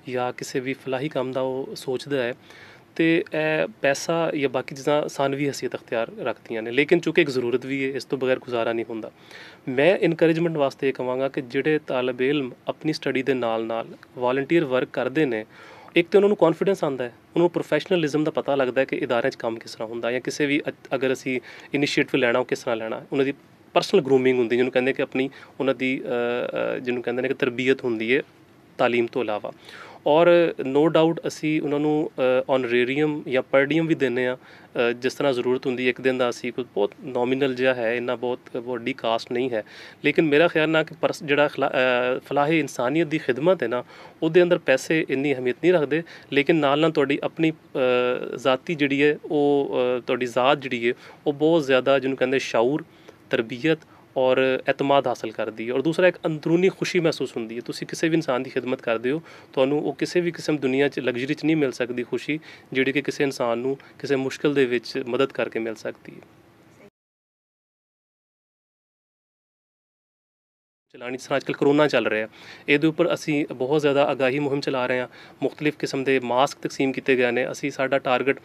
ਜਾਂ ਕਿਸੇ ਵੀ ਫਲਾਹੀ ਕੰਮ ਦਾ ਉਹ ਸੋਚਦਾ ਹੈ ਤੇ ਇਹ ਪੈਸਾ ਜਾਂ ਬਾਕੀ ਚੀਜ਼ਾਂ ਸਾਨਵੀ ਹਸੀਅਤ ਅਖਤਿਆਰ ਰੱਖਦੀਆਂ ਨੇ ਲੇਕਿਨ ਚੁੱਕੇ ਇੱਕ ਜ਼ਰੂਰਤ ਵੀ ਹੈ ਇਸ ਤੋਂ ਬਗੈਰ ਗੁਜ਼ਾਰਾ ਨਹੀਂ ਹੁੰਦਾ ਮੈਂ ਇਨਕਰੇਜਮੈਂਟ ਵਾਸਤੇ ਇਹ ਕਹਾਂਗਾ ਕਿ ਜਿਹੜੇ ਤਾਲਬ ਇਲਮ ਆਪਣੀ ਸਟੱਡੀ ਦੇ ਨਾਲ-ਨਾਲ ਵਾਲੰਟੀਅਰ ਵਰਕ ਕਰਦੇ ਨੇ ਇੱਕ ਤੇ ਉਹਨਾਂ ਨੂੰ ਕੌਨਫੀਡੈਂਸ ਆਉਂਦਾ ਹੈ ਉਹਨਾਂ ਨੂੰ ਪ੍ਰੋਫੈਸ਼ਨਲਿਜ਼ਮ ਦਾ ਪਤਾ ਲੱਗਦਾ ਹੈ ਕਿ ਇਦਾਰਿਆਂ 'ਚ ਕੰਮ ਕਿਸ ਤਰ੍ਹਾਂ ਹੁੰਦਾ ਜਾਂ ਕਿਸੇ ਵੀ ਅਗਰ ਅਸੀਂ ਇਨੀਸ਼ੀਏਟਿਵ ਲੈਣਾ ਉਹ ਕਿਸ ਤਰ੍ਹਾਂ ਲੈਣਾ ਉਹਨਾਂ ਦੀ ਪਰਸਨਲ ਗਰੂਮਿੰਗ ਹੁੰਦੀ ਜਿਹਨੂੰ ਕਹਿੰਦੇ ਕਿ ਆਪਣੀ ਉਹਨਾਂ ਦੀ ਜਿਹਨੂੰ ਕਹਿੰਦੇ ਨੇ ਕਿ ਤਰਬੀਅਤ ਹੁੰਦੀ ਹੈ ਤਾਲੀਮ ਤੋਂ ਇਲਾਵਾ ਔਰ ਨੋ ਡਾਊਟ ਅਸੀਂ ਉਹਨਾਂ ਨੂੰ ਆਨਰੇਰੀਅਮ ਜਾਂ ਪਰਡੀਅਮ ਵੀ ਦਿੰਨੇ ਆ ਜਿਸ ਤਰ੍ਹਾਂ ਜ਼ਰੂਰਤ ਹੁੰਦੀ ਇੱਕ ਦਿਨ ਦਾ ਅਸੀਂ ਕੋਈ ਬਹੁਤ ਨੋਮੀਨਲ ਜਿਹਾ ਹੈ ਇੰਨਾ ਬਹੁਤ ਵੱਡੀ ਕਾਸਟ ਨਹੀਂ ਹੈ ਲੇਕਿਨ ਮੇਰਾ ਖਿਆਲ ਨਾਲ ਕਿ ਪਰਸ ਜਿਹੜਾ ਫਲਾਹੇ ਇਨਸਾਨੀਅਤ ਦੀ ਖਿਦਮਤ ਹੈ ਨਾ ਉਹਦੇ ਅੰਦਰ ਪੈਸੇ ਇੰਨੀ ਅਹਿਮੀਅਤ ਨਹੀਂ ਰੱਖਦੇ ਲੇਕਿਨ ਨਾਲ ਨਾਲ ਤੁਹਾਡੀ ਆਪਣੀ ਜ਼ਾਤੀ ਜਿਹੜੀ ਹੈ ਉਹ ਤੁਹਾਡੀ ਜ਼ਾਤ ਜਿਹੜੀ ਹੈ ਉਹ ਬਹੁਤ ਜ਼ਿਆਦਾ ਜਿਹਨੂੰ ਕਹਿੰਦੇ ਸ਼ਾਊਰ ਤਰਬੀਅਤ ਔਰ ਇਤਮਾਦ ਹਾਸਲ ਕਰਦੀ ਹੈ ਔਰ ਦੂਸਰਾ ਇੱਕ ਅੰਦਰੂਨੀ ਖੁਸ਼ੀ ਮਹਿਸੂਸ ਹੁੰਦੀ ਹੈ ਤੁਸੀਂ ਕਿਸੇ ਵੀ ਇਨਸਾਨ ਦੀ ਖਿਦਮਤ ਕਰਦੇ ਹੋ ਤੁਹਾਨੂੰ ਉਹ ਕਿਸੇ ਵੀ ਕਿਸਮ ਦੁਨੀਆ 'ਚ ਲਗਜ਼ਰੀ 'ਚ ਨਹੀਂ ਮਿਲ ਸਕਦੀ ਖੁਸ਼ੀ ਜਿਹੜੀ ਕਿ ਕਿਸੇ ਇਨਸਾਨ ਨੂੰ ਕਿਸੇ ਮੁਸ਼ਕਲ ਦੇ ਵਿੱਚ ਮਦਦ ਕਰਕੇ ਮਿਲ ਸਕਦੀ ਹੈ ਚਲਾਣੀ ਜਿਸ ਤਰ੍ਹਾਂ ਅੱਜਕੱਲ ਕਰੋਨਾ ਚੱਲ ਰਿਹਾ ਹੈ ਇਹਦੇ ਉੱਪਰ ਅਸੀਂ ਬਹੁਤ ਜ਼ਿਆਦਾ ਅਗਾਹੀ ਮੁਹਿੰਮ ਚਲਾ ਰਹੇ ਹਾਂ ਮੁxtਲਿਫ ਕਿਸਮ ਦੇ ਮਾਸਕ ਤਕਸੀਮ ਕੀਤੇ ਗਏ ਨੇ ਅਸੀਂ ਸਾਡਾ ਟਾਰਗੇਟ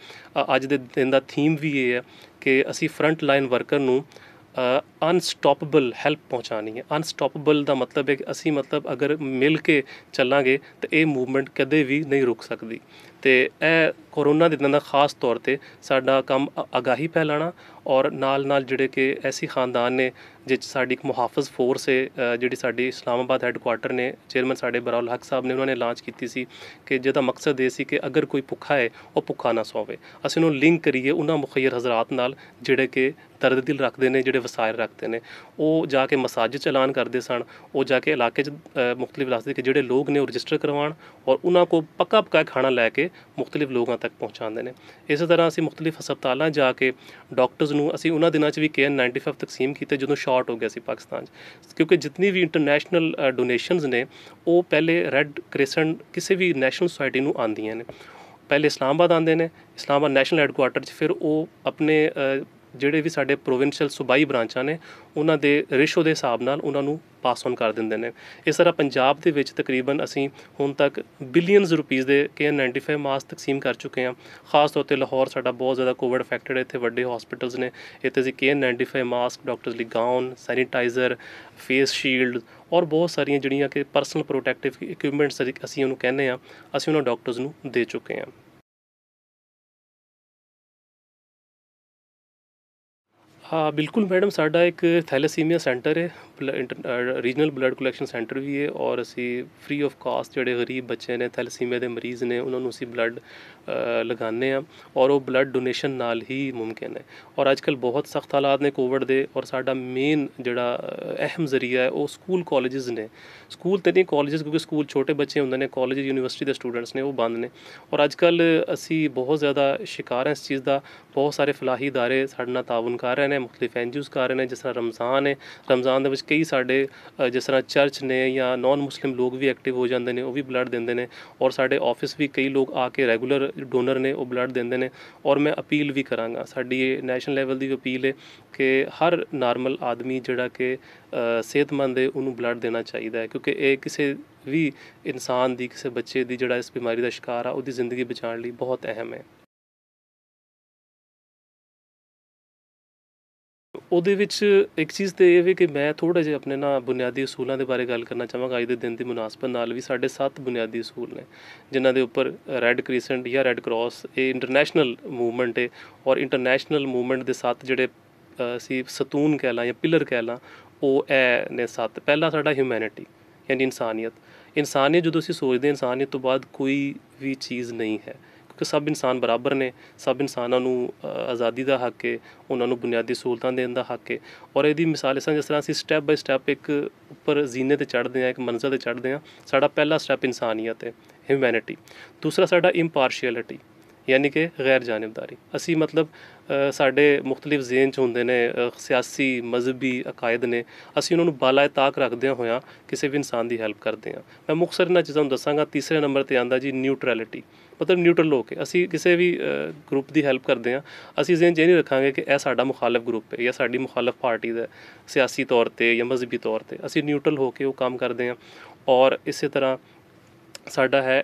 ਅੱਜ ਦੇ ਦਿਨ ਦਾ ਥੀਮ ਵੀ ਇਹ ਹੈ ਕਿ ਅਸੀਂ ਫਰੰਟ ਲਾਈਨ ਵਰਕਰ ਨੂੰ ਅਨਸਟਾਪੇਬਲ ਹੈਲਪ ਪਹੁੰਚਾਣੀ ਹੈ ਅਨਸਟਾਪੇਬਲ ਦਾ ਮਤਲਬ ਹੈ ਕਿ ਅਸੀਂ ਮਤਲਬ ਅਗਰ ਮਿਲ ਕੇ ਚੱਲਾਂਗੇ ਤਾਂ ਇਹ ਮੂਵਮੈਂਟ ਕਦੇ ਵੀ ਨਹੀਂ ਰੁਕ ਸਕਦੀ ਤੇ ਇਹ ਕੋਰੋਨਾ ਦੇ ਦਿਨਾਂ ਦਾ ਖਾਸ ਤੌਰ ਤੇ ਸਾਡਾ ਕੰਮ ਅਗਾਹੀ ਫੈਲਾਣਾ ਔਰ ਨਾਲ ਨਾਲ ਜਿਹੜੇ ਕਿ ਐਸੀ ਖਾਨਦਾਨ ਨੇ ਜਿਸ ਸਾਡੀ ਇੱਕ ਮੁਹਾਫਜ਼ ਫੋਰਸ ਹੈ ਜਿਹੜੀ ਸਾਡੀ ਇਸਲਾਮਾਬਾਦ ਕੁਆਰਟਰ ਨੇ ਚੇਅਰਮੈਨ ਸਾਡੇ ਬਰਾਉਲ ਹਕ ਸਾਹਿਬ ਨੇ ਉਹਨਾਂ ਨੇ ਲਾਂਚ ਕੀਤੀ ਸੀ ਕਿ ਜਿਹਦਾ ਮਕਸਦ ਇਹ ਸੀ ਕਿ ਅਗਰ ਕੋਈ ਭੁੱਖਾ ਹੈ ਉਹ ਭੁੱਖਾ ਨਾ ਸੋਵੇ ਅਸੀਂ ਉਹਨੂੰ ਲਿੰਕ ਕਰੀਏ ਉਹਨਾਂ ਮੁਖੀਰ ਹਜ਼ਰਤ ਨਾਲ ਜਿਹੜੇ ਕਿ ਦਰਦ ਦਿਲ ਰੱਖਦੇ ਨੇ ਜਿਹੜੇ ਵਸਾਇਰ ਰੱਖਦੇ ਨੇ ਉਹ ਜਾ ਕੇ ਮਸਾਜਿਦ ਚਲਾਨ ਕਰਦੇ ਸਨ ਉਹ ਜਾ ਕੇ ਇਲਾਕੇ 'ਚ ਮੁxtਲਿਫ ਰਸਤੇ ਦੇ ਜਿਹੜੇ ਲੋਕ ਨੇ ਉਹ ਰਜਿਸਟਰ ਕਰਵਾਉਣ ਔਰ ਉਹਨਾਂ ਕੋ ਪੱਕਾ ਪੱਕਾ ਖਾਣਾ ਲੈ ਕੇ ਮੁxtਲਿਫ ਲੋਕਾਂ ਤੱਕ ਪਹੁੰਚਾਉਂਦੇ ਨੇ ਇਸੇ ਤਰ੍ਹਾਂ ਅਸੀਂ ਮੁxtਲਿਫ ਹਸਪਤਾਲਾਂ ਜਾ ਕੇ ਡਾਕਟਰਸ ਨੂੰ ਅਸੀਂ ਉਹਨਾਂ ਦਿਨਾਂ 'ਚ ਵੀ ਕੇਐਨ 95 ਤਕਸੀਮ ਕੀਤੇ ਜਦੋਂ ਸ਼ਾਰਟ ਹੋ ਗਿਆ ਸੀ ਪਾਕਿਸਤਾਨ 'ਚ ਕਿਉਂਕਿ ਜਿੰਨੀ ਵੀ ਇੰਟਰਨੈਸ਼ਨਲ ਡੋਨੇਸ਼ਨਸ ਨੇ ਉਹ ਪਹਿਲੇ ਰੈੱਡ ਕ੍ਰੈਸੈਂਟ ਕਿਸੇ ਵੀ ਨੈਸ਼ਨਲ ਸੁਸਾਇਟੀ ਨੂੰ ਆਉਂਦੀਆਂ ਨੇ ਪਹਿਲੇ ਇਸਲਾਮਾਬਾਦ ਆਉਂਦੇ ਨੇ ਇਸਲਾਮਾਬਾਦ ਨੈਸ਼ਨਲ ਹੈੱਡਕੁਆਰਟਰ 'ਚ ਫਿਰ ਉਹ ਆਪਣੇ ਜਿਹੜੇ ਵੀ ਸਾਡੇ ਪ੍ਰੋਵਿੰਸ਼ੀਅਲ ਸੁਬਾਈ ਬ੍ਰਾਂਚਾਂ ਨੇ ਉਹਨਾਂ ਦੇ ਰੇਸ਼ੋ ਦੇ ਹਿਸਾਬ ਨਾਲ ਉਹਨਾਂ ਨੂੰ ਪਾਸ ਔਨ ਕਰ ਦਿੰਦੇ ਨੇ ਇਸ ਤਰ੍ਹਾਂ ਪੰਜਾਬ ਦੇ ਵਿੱਚ ਤਕਰੀਬਨ ਅਸੀਂ ਹੁਣ ਤੱਕ ਬਿਲੀਅਨਸ ਰੁਪਏ ਦੇ ਕੇ 95 ਮਾਸਕ ਤਕਸੀਮ ਕਰ ਚੁੱਕੇ ਹਾਂ ਖਾਸ ਤੌਰ ਤੇ ਲਾਹੌਰ ਸਾਡਾ ਬਹੁਤ ਜ਼ਿਆਦਾ ਕੋਵਿਡ ਅਫੈਕਟਡ ਹੈ ਇੱਥੇ ਵੱਡੇ ਹਸਪੀਟਲਸ ਨੇ ਇੱਥੇ ਅਸੀਂ 95 ਮਾਸਕ ਡਾਕਟਰਸ ਲਈ ਗਾਊਨ ਸੈਨੀਟਾਈਜ਼ਰ ਫੇਸ ਸ਼ੀਲਡ ਔਰ ਬਹੁਤ ਸਾਰੀਆਂ ਜਿਹੜੀਆਂ ਕਿ ਪਰਸਨਲ ਪ੍ਰੋਟੈਕਟਿਵ ਇਕਵਿਪਮੈਂਟਸ ਅਸੀਂ ਉਹਨੂੰ ਕਹਿੰਦੇ ਆ ਅਸੀਂ ਉਹਨਾਂ ਡਾਕਟਰਸ ਨੂੰ ਦੇ ਚੁੱਕੇ ਹਾਂ ਹਾਂ ਬਿਲਕੁਲ ਮੈਡਮ ਸਾਡਾ ਇੱਕ ਥੈਲੇਸੀਮੀਆ ਸੈਂਟਰ ਹੈ ਰੀਜਨਲ ਬਲੱਡ ਕਲੈਕਸ਼ਨ ਸੈਂਟਰ ਵੀ ਹੈ ਔਰ ਅਸੀਂ ਫ੍ਰੀ ਆਫ ਕਾਸਟ ਜਿਹੜੇ ਗਰੀਬ ਬੱਚੇ ਨੇ ਥੈਲੇਸੀਮੀਆ ਦੇ ਮਰੀਜ਼ ਨੇ ਉਹਨਾਂ ਨੂੰ ਅਸੀਂ ਬਲੱਡ ਲਗਾਉਂਦੇ ਆ ਔਰ ਉਹ ਬਲੱਡ ਡੋਨੇਸ਼ਨ ਨਾਲ ਹੀ ਮੁਮਕਿਨ ਹੈ ਔਰ ਅੱਜ ਕੱਲ ਬਹੁਤ ਸਖਤ ਹਾਲਾਤ ਨੇ ਕੋਵਿਡ ਦੇ ਔਰ ਸਾਡਾ ਮੇਨ ਜਿਹੜਾ ਅਹਿਮ ਜ਼ਰੀਆ ਹੈ ਉਹ ਸਕੂਲ ਕਾਲਜਸ ਨੇ ਸਕੂਲ ਤੇ ਨਹੀਂ ਕਾਲਜਸ ਕਿਉਂਕਿ ਸਕੂਲ ਛੋਟੇ ਬੱਚੇ ਹੁੰਦੇ ਨੇ ਕਾਲਜ ਯੂਨੀਵਰਸਿਟੀ ਦੇ ਸਟੂਡੈਂਟਸ ਨੇ ਉਹ ਬੰਦ ਨੇ ਔਰ ਅੱਜ ਕੱਲ ਅਸੀਂ ਬਹੁਤ ਜ਼ਿਆਦਾ ਸ਼ਿਕਾਰ ਹਾਂ ਇਸ ਚੀਜ਼ ਦਾ ਬਹੁਤ ਸਾਰੇ ਫਲਾਹੀ ادارے ਸਾਡੇ ਨਾਲ ਤਾਵਨ ਕਰ ਰਹੇ ਨੇ ਮੁxtਲਿਫ ਐਨਜੀਓਸ ਕਰ ਰਹੇ ਨੇ ਜਿਸ ਤਰ੍ਹਾਂ ਰਮਜ਼ਾਨ ਹੈ ਰਮਜ਼ਾਨ ਦੇ ਵਿੱਚ ਕਈ ਸਾਡੇ ਜਿਸ ਤਰ੍ਹਾਂ ਚਰਚ ਨੇ ਜਾਂ ਨਾਨ ਮੁਸਲਿਮ ਲੋਕ ਵੀ ਐਕਟਿਵ ਹੋ ਜਾਂਦੇ ਨੇ ਉਹ ਵੀ ਬਲੱਡ ਦਿੰਦੇ ਨੇ ਔਰ ਸਾਡੇ ਆਫਿਸ ਵੀ ਕਈ ਲੋਕ ਆ ਕੇ ਰੈਗੂਲਰ ਡੋਨਰ ਨੇ ਉਹ ਬਲੱਡ ਦਿੰਦੇ ਨੇ ਔਰ ਮੈਂ ਅਪੀਲ ਵੀ ਕਰਾਂਗਾ ਸਾਡੀ ਨੈਸ਼ਨਲ ਲੈਵਲ ਦੀ ਅਪੀਲ ਹੈ ਕਿ ਹਰ ਨਾਰਮਲ ਆਦਮੀ ਜਿਹੜਾ ਕਿ ਸਿਹਤਮੰਦ ਹੈ ਉਹਨੂੰ ਬਲੱਡ ਦੇਣਾ ਚਾਹੀਦਾ ਹੈ ਕਿਉਂਕਿ ਇਹ ਕਿਸੇ ਵੀ ਇਨਸਾਨ ਦੀ ਕਿਸੇ ਬੱਚੇ ਦੀ ਜਿਹੜਾ ਇਸ ਬਿਮਾਰੀ ਦਾ ਸ਼ਿਕਾਰ ਆ ਉਹਦੀ ਜ਼ਿੰਦਗੀ ਬਚਾਉਣ ਲਈ ਬਹੁਤ ਅਹਿਮ ਹੈ ਉਹਦੇ ਵਿੱਚ ਇੱਕ ਚੀਜ਼ ਤੇ ਇਹ ਵੀ ਕਿ ਮੈਂ ਥੋੜਾ ਜਿਹਾ ਆਪਣੇ ਨਾ ਬੁਨਿਆਦੀ ਅਸੂਲਾਂ ਦੇ ਬਾਰੇ ਗੱਲ ਕਰਨਾ ਚਾਹਾਂਗਾ ਅੱਜ ਦੇ ਦਿਨ ਦੀ ਮੁਨਾਸਬਤ ਨਾਲ ਵੀ ਸਾਡੇ ਸੱਤ ਬੁਨਿਆਦੀ ਅਸੂਲ ਨੇ ਜਿਨ੍ਹਾਂ ਦੇ ਉੱਪਰ ਰੈੱਡ ਕ੍ਰਿਸੈਂਟ ਜਾਂ ਰੈੱਡ ਕਰਾਸ ਇਹ ਇੰਟਰਨੈਸ਼ਨਲ ਮੂਵਮੈਂਟ ਹੈ ਔਰ ਇੰਟਰਨੈਸ਼ਨਲ ਮੂਵਮੈਂਟ ਦੇ ਸੱਤ ਜਿਹੜੇ ਅਸੀਂ ਸਤੂਨ ਕਹਿ ਲਾਂ ਜਾਂ ਪਿਲਰ ਕਹਿ ਲਾਂ ਉਹ ਐ ਨੇ ਸੱਤ ਪਹਿਲਾ ਸਾਡਾ ਹਿਊਮੈਨਿਟੀ ਯਾਨੀ ਇਨਸਾਨੀਅਤ ਇਨਸਾਨੀਅਤ ਜਦੋਂ ਅਸੀਂ ਸੋਚਦੇ ਇਨਸਾਨੀਅਤ ਤੋਂ ਬਾਅਦ ਕੋਈ ਵੀ ਚੀਜ਼ ਨਹੀਂ ਹੈ ਕਿ ਸਭ ਇਨਸਾਨ ਬਰਾਬਰ ਨੇ ਸਭ ਇਨਸਾਨਾਂ ਨੂੰ ਆਜ਼ਾਦੀ ਦਾ ਹੱਕ ਹੈ ਉਹਨਾਂ ਨੂੰ ਬੁਨਿਆਦੀ ਸਹੂਲਤਾਂ ਦੇਣ ਦਾ ਹੱਕ ਹੈ ਔਰ ਇਹਦੀ ਮਿਸਾਲ ਇਸਾਂ ਤਰ੍ਹਾਂ ਜਿਸ ਤਰ੍ਹਾਂ ਅਸੀਂ ਸਟੈਪ ਬਾਈ ਸਟੈਪ ਇੱਕ ਉੱਪਰ ਜ਼ੀਨੇ ਤੇ ਚੜ੍ਹਦੇ ਆ ਇੱਕ ਮੰਜ਼ਲ ਤੇ ਚੜ੍ਹਦੇ ਆ ਸਾਡਾ ਪਹਿਲਾ ਸਟੈਪ ਇਨਸਾਨੀਅਤ ਹੈ ਹਿਊਮੈਨਿਟੀ ਦੂਸਰਾ ਸਾਡਾ ਇੰਪਾਰਸ਼ੀਅਲਿਟੀ ਯਾਨੀ ਕਿ ਗੈਰ ਜਾਨਬਦਾਰੀ ਅਸੀਂ ਮਤਲਬ ਸਾਡੇ ਮੁxtਲਿਫ ਜ਼ੇਨ ਚ ਹੁੰਦੇ ਨੇ ਸਿਆਸੀ ਮਜ਼ਬੀ ਅਕਾਇਦ ਨੇ ਅਸੀਂ ਉਹਨਾਂ ਨੂੰ ਬਾਲਾਏ ਤਾਕ ਰੱਖਦੇ ਹੋਇਆ ਕਿਸੇ ਵੀ ਇਨਸਾਨ ਦੀ ਹੈਲਪ ਕਰਦੇ ਹਾਂ ਮੈਂ ਮੁਖਸਰ ਇਹਨਾਂ ਚੀਜ਼ਾਂ ਨੂੰ ਦੱਸਾਂਗਾ ਤੀਸਰੇ ਨੰਬਰ ਤੇ ਆਂਦਾ ਜੀ ਨਿਊਟਰੈਲਿਟੀ ਮਤਲਬ ਨਿਊਟਰਲ ਹੋ ਕੇ ਅਸੀਂ ਕਿਸੇ ਵੀ ਗਰੁੱਪ ਦੀ ਹੈਲਪ ਕਰਦੇ ਹਾਂ ਅਸੀਂ ਜ਼ੇਨ ਜੇ ਨਹੀਂ ਰੱਖਾਂਗੇ ਕਿ ਇਹ ਸਾਡਾ ਮੁਖਾਲਫ ਗਰੁੱਪ ਹੈ ਜਾਂ ਸਾਡੀ ਮੁਖਾਲਫ ਪਾਰਟੀ ਦਾ ਸਿਆਸੀ ਤੌਰ ਤੇ ਜਾਂ ਮਜ਼ਬੀ ਤੌਰ ਤੇ ਅਸੀਂ ਨਿਊਟਰਲ ਹੋ ਕੇ ਉਹ ਕੰਮ ਕਰਦੇ ਹਾਂ ਔਰ ਇਸੇ ਤਰ੍ਹਾਂ ਸਾਡਾ ਹੈ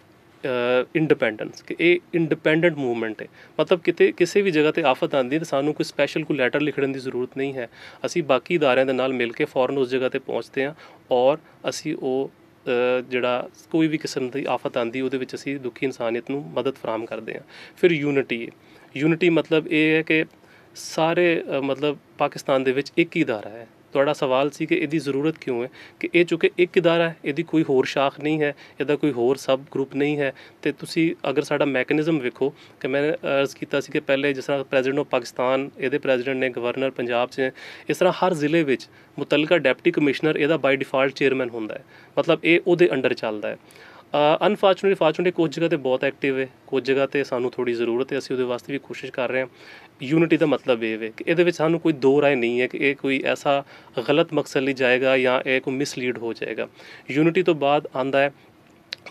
ਇੰਡੀਪੈਂਡੈਂਸ ਕਿ ਇਹ ਇੰਡੀਪੈਂਡੈਂਟ ਮੂਵਮੈਂਟ ਹੈ ਮਤਲਬ ਕਿਤੇ ਕਿਸੇ ਵੀ ਜਗ੍ਹਾ ਤੇ ਆਫਤ ਆਂਦੀ ਤਾਂ ਸਾਨੂੰ ਕੋਈ ਸਪੈਸ਼ਲ ਕੋ ਲੈਟਰ ਲਿਖਣ ਦੀ ਜ਼ਰੂਰਤ ਨਹੀਂ ਹੈ ਅਸੀਂ ਬਾਕੀ ਇਦਾਰਿਆਂ ਦੇ ਨਾਲ ਮਿਲ ਕੇ ਫੌਰਨ ਉਸ ਜਗ੍ਹਾ ਤੇ ਪਹੁੰਚਦੇ ਹਾਂ ਔਰ ਅਸੀਂ ਉਹ ਜਿਹੜਾ ਕੋਈ ਵੀ ਕਿਸਮ ਦੀ ਆਫਤ ਆਂਦੀ ਉਹਦੇ ਵਿੱਚ ਅਸੀਂ ਦੁਖੀ ਇਨਸਾਨੀਅਤ ਨੂੰ ਮਦਦ ਫਰਾਮ ਕਰਦੇ ਹਾਂ ਫਿਰ ਯੂਨਿਟੀ ਯੂਨਿਟੀ ਮਤਲਬ ਇਹ ਹੈ ਕਿ ਸਾਰੇ ਮਤਲਬ ਪਾਕਿਸਤਾਨ ਦੇ ਵਿੱਚ ਇੱਕ ਹੀ ਇਦਾਰਾ ਹੈ ਤੁਹਾਡਾ ਸਵਾਲ ਸੀ ਕਿ ਇਹਦੀ ਜ਼ਰੂਰਤ ਕਿਉਂ ਹੈ ਕਿ ਇਹ ਚੁੱਕੇ ਇੱਕ ਇਦਾਰਾ ਹੈ ਇਹਦੀ ਕੋਈ ਹੋਰ ਸ਼ਾਖ ਨਹੀਂ ਹੈ ਇਹਦਾ ਕੋਈ ਹੋਰ ਸਬ ਗਰੁੱਪ ਨਹੀਂ ਹੈ ਤੇ ਤੁਸੀਂ ਅਗਰ ਸਾਡਾ ਮੈਕੈਨਿਜ਼ਮ ਵੇਖੋ ਕਿ ਮੈਂ ਅਰਜ਼ ਕੀਤਾ ਸੀ ਕਿ ਪਹਿਲੇ ਜਿਸ ਤਰ੍ਹਾਂ ਪ੍ਰੈਜ਼ੀਡੈਂਟ ਆਫ ਪਾਕਿਸਤਾਨ ਇਹਦੇ ਪ੍ਰੈਜ਼ੀਡੈਂਟ ਨੇ ਗਵਰਨਰ ਪੰਜਾਬ 'ਚ ਇਸ ਤਰ੍ਹਾਂ ਹਰ ਜ਼ਿਲ੍ਹੇ ਵਿੱਚ ਮੁਤਲਕਾ ਡਿਪਟੀ ਕਮਿਸ਼ਨਰ ਇਹਦਾ ਬਾਈ ਡਿਫਾਲਟ ਚੇਅਰਮੈਨ ਹੁੰਦਾ ਹੈ ਮਤਲਬ ਇਹ ਉਹਦੇ ਅੰਡਰ ਚੱਲਦਾ ਹੈ ਅਨਫੋਰਚੂਨਟਲੀ ਫਾਰਚੂਨਟਲੀ ਕੁਝ ਜਗ੍ਹਾ ਤੇ ਬਹੁਤ ਐਕਟਿਵ ਹੈ ਕੁਝ ਜਗ੍ਹਾ ਤੇ ਸਾਨੂੰ ਥੋੜੀ ਜ਼ਰੂਰਤ ਹੈ ਅਸੀਂ ਉਹਦੇ ਵਾਸਤੇ ਵੀ ਕੋਸ਼ਿਸ਼ ਕਰ ਰਹੇ ਹਾਂ ਯੂਨਿਟੀ ਦਾ ਮਤਲਬ ਇਹ ਵੇ ਕਿ ਇਹਦੇ ਵਿੱਚ ਸਾਨੂੰ ਕੋਈ ਦੋ ਰਾਏ ਨਹੀਂ ਹੈ ਕਿ ਇਹ ਕੋਈ ਐਸਾ ਗਲਤ ਮਕਸਦ ਲਈ ਜਾਏਗਾ ਜਾਂ ਇਹ ਕੋਈ ਮਿਸਲੀਡ ਹੋ ਜਾਏਗਾ ਯੂਨਿਟੀ ਤੋਂ ਬਾਅਦ ਆਂਦਾ ਹੈ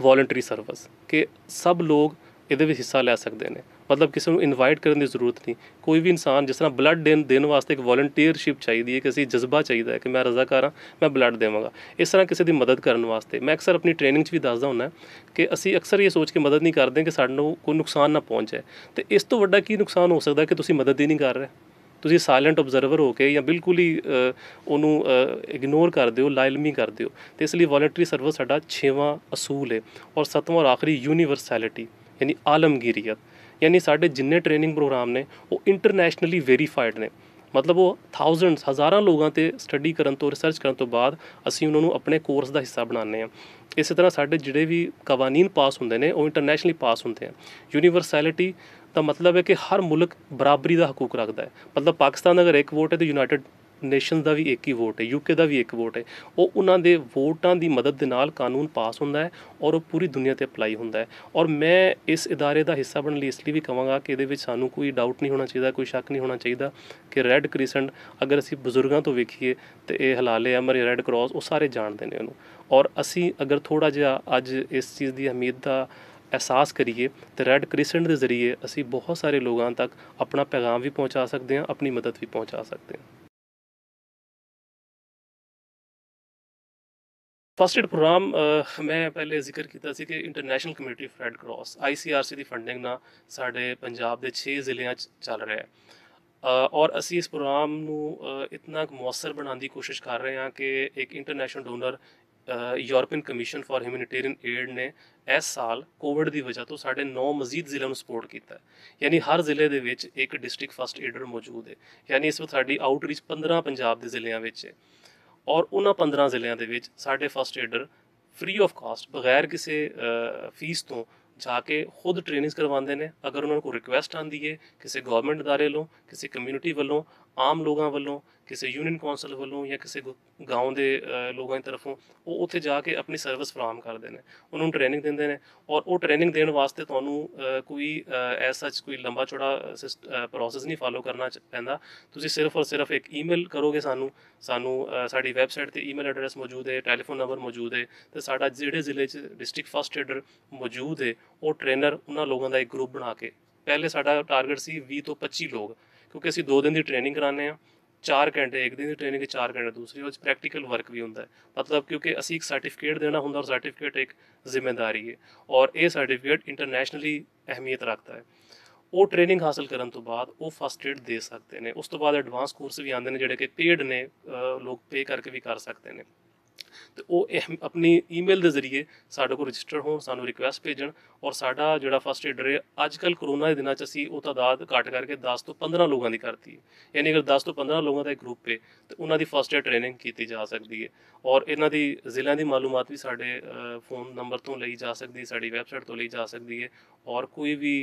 ਵੋਲੰਟਰੀ ਸਰਵਿਸ ਕਿ ਸਭ ਲੋਕ ਇਹਦੇ ਵਿੱਚ ਹਿੱਸਾ ਲੈ ਸਕਦੇ ਨੇ ਮਤਲਬ ਕਿਸੇ ਨੂੰ ਇਨਵਾਈਟ ਕਰਨ ਦੀ ਜ਼ਰੂਰਤ ਨਹੀਂ ਕੋਈ ਵੀ ਇਨਸਾਨ ਜਿਸ ਤਰ੍ਹਾਂ ਬਲੱਡ ਦੇਣ ਦੇਣ ਵਾਸਤੇ ਇੱਕ ਵੋਲੰਟੀਅਰਸ਼ਿਪ ਚਾਹੀਦੀ ਹੈ ਕਿ ਅਸੀਂ ਜਜ਼ਬਾ ਚਾਹੀਦਾ ਹੈ ਕਿ ਮੈਂ ਰਜ਼ਾਕਾਰ ਹਾਂ ਮੈਂ ਬਲੱਡ ਦੇਵਾਂਗਾ ਇਸ ਤਰ੍ਹਾਂ ਕਿਸੇ ਦੀ ਮਦਦ ਕਰਨ ਵਾਸਤੇ ਮੈਂ ਅਕਸਰ ਆਪਣੀ ਟ੍ਰੇਨਿੰਗ 'ਚ ਵੀ ਦੱਸਦਾ ਹੁੰਦਾ ਕਿ ਅਸੀਂ ਅਕਸਰ ਇਹ ਸੋਚ ਕੇ ਮਦਦ ਨਹੀਂ ਕਰਦੇ ਕਿ ਸਾਨੂੰ ਕੋਈ ਨੁਕਸਾਨ ਨਾ ਪਹੁੰਚੇ ਤੇ ਇਸ ਤੋਂ ਵੱਡਾ ਕੀ ਨੁਕਸਾਨ ਹੋ ਸਕਦਾ ਕਿ ਤੁਸੀਂ ਮਦਦ ਹੀ ਨਹੀਂ ਕਰ ਰਹੇ ਤੁਸੀਂ ਸਾਇਲੈਂਟ ਆਬਜ਼ਰਵਰ ਹੋ ਕੇ ਜਾਂ ਬਿਲਕੁਲ ਹੀ ਉਹਨੂੰ ਇਗਨੋਰ ਕਰਦੇ ਹੋ ਲਾਇਲਮੀ ਕਰਦੇ ਹੋ ਤੇ ਇਸ ਲਈ ਵੋਲੰਟਰੀ ਸਰਵਿਸ ਸਾਡਾ 6ਵਾਂ ਅਸੂਲ ਹੈ ਔਰ 7ਵਾਂ ਔਰ ਆਖਰੀ ਯੂਨੀਵਰਸੈਲਿਟੀ ਯਾਨੀ ਆਲਮਗੀਰੀਅਤ ਯਾਨੀ ਸਾਡੇ ਜਿੰਨੇ ਟ੍ਰੇਨਿੰਗ ਪ੍ਰੋਗਰਾਮ ਨੇ ਉਹ ਇੰਟਰਨੈਸ਼ਨਲੀ ਵੈਰੀਫਾਈਡ ਨੇ ਮਤਲਬ ਉਹ ਥਾਊਜ਼ੈਂਡਸ ਹਜ਼ਾਰਾਂ ਲੋਕਾਂ ਤੇ ਸਟੱਡੀ ਕਰਨ ਤੋਂ ਰਿਸਰਚ ਕਰਨ ਤੋਂ ਬਾਅਦ ਅਸੀਂ ਉਹਨਾਂ ਨੂੰ ਆਪਣੇ ਕੋਰਸ ਦਾ ਹਿੱਸਾ ਬਣਾਉਂਦੇ ਆ ਇਸੇ ਤਰ੍ਹਾਂ ਸਾਡੇ ਜਿਹੜੇ ਵੀ ਕਾਨੂੰਨ ਪਾਸ ਹੁੰਦੇ ਨੇ ਉਹ ਇੰਟਰਨੈਸ਼ਨਲੀ ਪਾਸ ਹੁੰਦੇ ਆ ਯੂਨੀਵਰਸੈਲਿਟੀ ਦਾ ਮਤਲਬ ਹੈ ਕਿ ਹਰ ਮੁਲਕ ਬਰਾਬਰੀ ਦਾ ਹਕੂਕ ਰੱਖਦਾ ਹੈ ਮਤਲਬ ਪਾਕਿਸਤਾਨ ਅਗਰ ਇੱਕ ਵੋਟ ਹੈ ਤੇ ਯੂਨਾਈਟਿਡ ਨੇਸ਼ਨਸ ਦਾ ਵੀ ਇੱਕ ਹੀ ਵੋਟ ਹੈ ਯੂਕੇ ਦਾ ਵੀ ਇੱਕ ਵੋਟ ਹੈ ਉਹ ਉਹਨਾਂ ਦੇ ਵੋਟਾਂ ਦੀ ਮਦਦ ਦੇ ਨਾਲ ਕਾਨੂੰਨ ਪਾਸ ਹੁੰਦਾ ਹੈ ਔਰ ਉਹ ਪੂਰੀ ਦੁਨੀਆ ਤੇ ਅਪਲਾਈ ਹੁੰਦਾ ਹੈ ਔਰ ਮੈਂ ਇਸ ਇਦਾਰੇ ਦਾ ਹਿੱਸਾ ਬਣਨ ਲਈ ਇਸ ਲਈ ਵੀ ਕਹਾਂਗਾ ਕਿ ਇਹਦੇ ਵਿੱਚ ਸਾਨੂੰ ਕੋਈ ਡਾਊਟ ਨਹੀਂ ਹੋਣਾ ਚਾਹੀਦਾ ਕੋਈ ਸ਼ੱਕ ਨਹੀਂ ਹੋਣਾ ਚਾਹੀਦਾ ਕਿ ਰੈੱਡ ਕ੍ਰਿਸੈਂਟ ਅਗਰ ਅਸੀਂ ਬਜ਼ੁਰਗਾਂ ਤੋਂ ਵੇਖੀਏ ਤੇ ਇਹ ਹਲਾਲੇ ਅਮਰ ਰੈੱਡ ਕਰਾਸ ਉਹ ਸਾਰੇ ਜਾਣਦੇ ਨੇ ਉਹਨੂੰ ਔਰ ਅਸੀਂ ਅਗਰ ਥੋੜਾ ਜਿਹਾ ਅੱਜ ਇਸ ਚੀਜ਼ ਦੀ ਅਹਿਮੀਅਤ ਦਾ ਅਹਿਸਾਸ ਕਰੀਏ ਤੇ ਰੈੱਡ ਕ੍ਰਿਸੈਂਟ ਦੇ ਜ਼ਰੀਏ ਅਸੀਂ ਬਹੁਤ ਸਾਰੇ ਲੋਕਾਂ ਤੱਕ ਆਪਣਾ ਪੈਗਾਮ ਵੀ ਪਹੁੰਚਾ ਸਕਦੇ ਹਾਂ ਆਪਣੀ ਮਦਦ ਵੀ ਪਹੁੰਚਾ ਸਕਦੇ ਹਾਂ ਫਸਟ ਏਡ ਪ੍ਰੋਗਰਾਮ ਮੈਂ ਪਹਿਲੇ ਜ਼ਿਕਰ ਕੀਤਾ ਸੀ ਕਿ international community red cross ICRC ਦੀ ਫੰਡਿੰਗ ਨਾਲ ਸਾਡੇ ਪੰਜਾਬ ਦੇ 6 ਜ਼ਿਲ੍ਹਿਆਂ 'ਚ ਚੱਲ ਰਿਹਾ ਹੈ ਔਰ ਅਸੀਂ ਇਸ ਪ੍ਰੋਗਰਾਮ ਨੂੰ ਇਤਨਾ ਮੌਸਰ ਬਣਾਉਣ ਦੀ ਕੋਸ਼ਿਸ਼ ਕਰ ਰਹੇ ਹਾਂ ਕਿ ਇੱਕ international donor European commission for humanitarian aid ਨੇ ਇਸ ਸਾਲ ਕੋਵਿਡ ਦੀ ਵਜ੍ਹਾ ਤੋਂ ਸਾਡੇ 9 ਮਜ਼ੀਦ ਜ਼ਿਲ੍ਹਿਆਂ ਨੂੰ ਸਪੋਰਟ ਕੀਤਾ ਹੈ ਯਾਨੀ ਹਰ ਜ਼ਿਲ੍ਹੇ ਦੇ ਵਿੱਚ ਇੱਕ ਡਿਸਟ੍ਰਿਕਟ ਫਸਟ ਏਡਰ ਮੌਜੂਦ ਹੈ ਯਾਨੀ ਇਸ ਵਿੱਚ ਸਾਡੀ ਆਊਟਰੀਚ 15 ਪੰਜਾਬ ਦੇ ਜ਼ਿਲ੍ਹਿਆਂ ਵਿੱਚ ਹੈ ਔਰ ਉਹਨਾਂ 15 ਜ਼ਿਲ੍ਹਿਆਂ ਦੇ ਵਿੱਚ ਸਾਡੇ first aider free of cost ਬਗੈਰ ਕਿਸੇ ਫੀਸ ਤੋਂ ਜਾ ਕੇ ਖੁਦ ਟ੍ਰੇਨਿੰਗਸ ਕਰਵਾਉਂਦੇ ਨੇ ਅਗਰ ਉਹਨਾਂ ਨੂੰ ਕੋਈ ਰਿਕੁਐਸਟ ਆਂਦੀ ਏ ਕਿਸੇ ਗਵਰਨਮੈਂਟ ادارے ਵੱਲੋਂ ਕਿਸੇ ਕਮਿਊਨਿਟੀ ਵੱਲੋਂ ਆਮ ਲੋਕਾਂ ਵੱਲੋਂ ਕਿਸੇ ਯੂਨੀਅਨ ਕੌਂਸਲ ਵੱਲੋਂ ਜਾਂ ਕਿਸੇ گاؤں ਦੇ ਲੋਕਾਂ ਦੀ ਤਰਫੋਂ ਉਹ ਉੱਥੇ ਜਾ ਕੇ ਆਪਣੀ ਸਰਵਿਸ ਫਰਾਮ ਕਰਦੇ ਨੇ ਉਹਨਾਂ ਨੂੰ ਟ੍ਰੇਨਿੰਗ ਦਿੰਦੇ ਨੇ ਔਰ ਉਹ ਟ੍ਰੇਨਿੰਗ ਦੇਣ ਵਾਸਤੇ ਤੁਹਾਨੂੰ ਕੋਈ ਐਸ ਸੱਚ ਕੋਈ ਲੰਬਾ ਚੌੜਾ ਪ੍ਰੋਸੈਸ ਨਹੀਂ ਫਾਲੋ ਕਰਨਾ ਪੈਂਦਾ ਤੁਸੀਂ ਸਿਰਫ ਔਰ ਸਿਰਫ ਇੱਕ ਈਮੇਲ ਕਰੋਗੇ ਸਾਨੂੰ ਸਾਨੂੰ ਸਾਡੀ ਵੈਬਸਾਈਟ ਤੇ ਈਮੇਲ ਐਡਰੈਸ ਮੌਜੂਦ ਹੈ ਟੈਲੀਫੋਨ ਨੰਬਰ ਮੌਜੂਦ ਹੈ ਤੇ ਸਾਡਾ ਜਿਹੜੇ ਜ਼ਿਲ੍ਹੇ 'ਚ ਡਿਸਟ੍ਰਿਕਟ ਫਸਟ ਏਡਰ ਮੌਜੂਦ ਹੈ ਉਹ ਟ੍ਰੇਨਰ ਉਹਨਾਂ ਲੋਕਾਂ ਦਾ ਇੱਕ ਗਰੁੱਪ ਬਣਾ ਕੇ ਪਹਿਲੇ ਸਾਡਾ ਟਾਰਗੇਟ ਸੀ 20 ਤੋਂ 25 ਲੋਕ ਕਿਉਂਕਿ ਅਸੀਂ 2 ਦਿਨ ਦੀ ਟ੍ਰੇਨਿੰਗ ਕਰਾਉਂਦੇ ਆ 4 ਘੰਟੇ ਇੱਕ ਦਿਨ ਦੀ ਟ੍ਰੇਨਿੰਗ 4 ਘੰਟੇ ਦੂਸਰੀ ਉਹ ਪ੍ਰੈਕਟੀਕਲ ਵਰਕ ਵੀ ਹੁੰਦਾ ਹੈ ਮਤਲਬ ਕਿਉਂਕਿ ਅਸੀਂ ਇੱਕ ਸਰਟੀਫਿਕੇਟ ਦੇਣਾ ਹੁੰਦਾ ਔਰ ਸਰਟੀਫਿਕੇਟ ਇੱਕ ਜ਼ਿੰਮੇਵਾਰੀ ਹੈ ਔਰ ਇਹ ਸਰਟੀਫਿਕੇਟ ਇੰਟਰਨੈਸ਼ਨਲੀ ਅਹਿਮੀਅਤ ਰੱਖਦਾ ਹੈ ਉਹ ਟ੍ਰੇਨਿੰਗ ਹਾਸਲ ਕਰਨ ਤੋਂ ਬਾਅਦ ਉਹ ਫਸਟ ਏਡ ਦੇ ਸਕਦੇ ਨੇ ਉਸ ਤੋਂ ਬਾਅਦ ਐਡਵਾਂਸ ਕੋਰਸ ਵੀ ਆਉਂਦੇ ਨੇ ਜਿਹੜੇ ਕਿ ਪੇਡ ਨੇ ਲੋਕ ਪੇ ਕਰਕੇ ਵੀ ਕਰ ਸਕਦੇ ਨੇ ਤੇ ਉਹ ਆਪਣੀ ਈਮੇਲ ਦੇ ਜ਼ਰੀਏ ਸਾਡੇ ਕੋਲ ਰਜਿਸਟਰ ਹੋ ਸਾਨੂੰ ਰਿਕੁਐਸਟ ਭੇਜਣ ਔਰ ਸਾਡਾ ਜਿਹੜਾ ਫਸਟ ਏਡਰ ਹੈ ਅੱਜ ਕੱਲ ਕਰੋਨਾ ਦੇ ਦਿਨਾਂ 'ਚ ਅਸੀਂ ਉਹ ਤਾਦਾਦ ਘਟ ਕਰਕੇ 10 ਤੋਂ 15 ਲੋਕਾਂ ਦੀ ਕਰਤੀ ਹੈ ਯਾਨੀ ਅਗਰ 10 ਤੋਂ 15 ਲੋਕਾਂ ਦਾ ਇੱਕ ਗਰੁੱਪ ਹੈ ਤੇ ਉਹਨਾਂ ਦੀ ਫਸਟ ਏਡ ਟ੍ਰੇਨਿੰਗ ਕੀਤੀ ਜਾ ਸਕਦੀ ਹੈ ਔਰ ਇਹਨਾਂ ਦੀ ਜ਼ਿਲ੍ਹਿਆਂ ਦੀ ਮਾਲੂਮਾਤ ਵੀ ਸਾਡੇ ਫੋਨ ਨੰਬਰ ਤੋਂ ਲਈ ਜਾ ਸਕਦੀ ਹੈ ਸਾਡੀ ਵੈਬਸਾਈਟ ਤੋਂ ਲਈ ਜਾ ਸਕਦੀ ਹੈ ਔਰ ਕੋਈ ਵੀ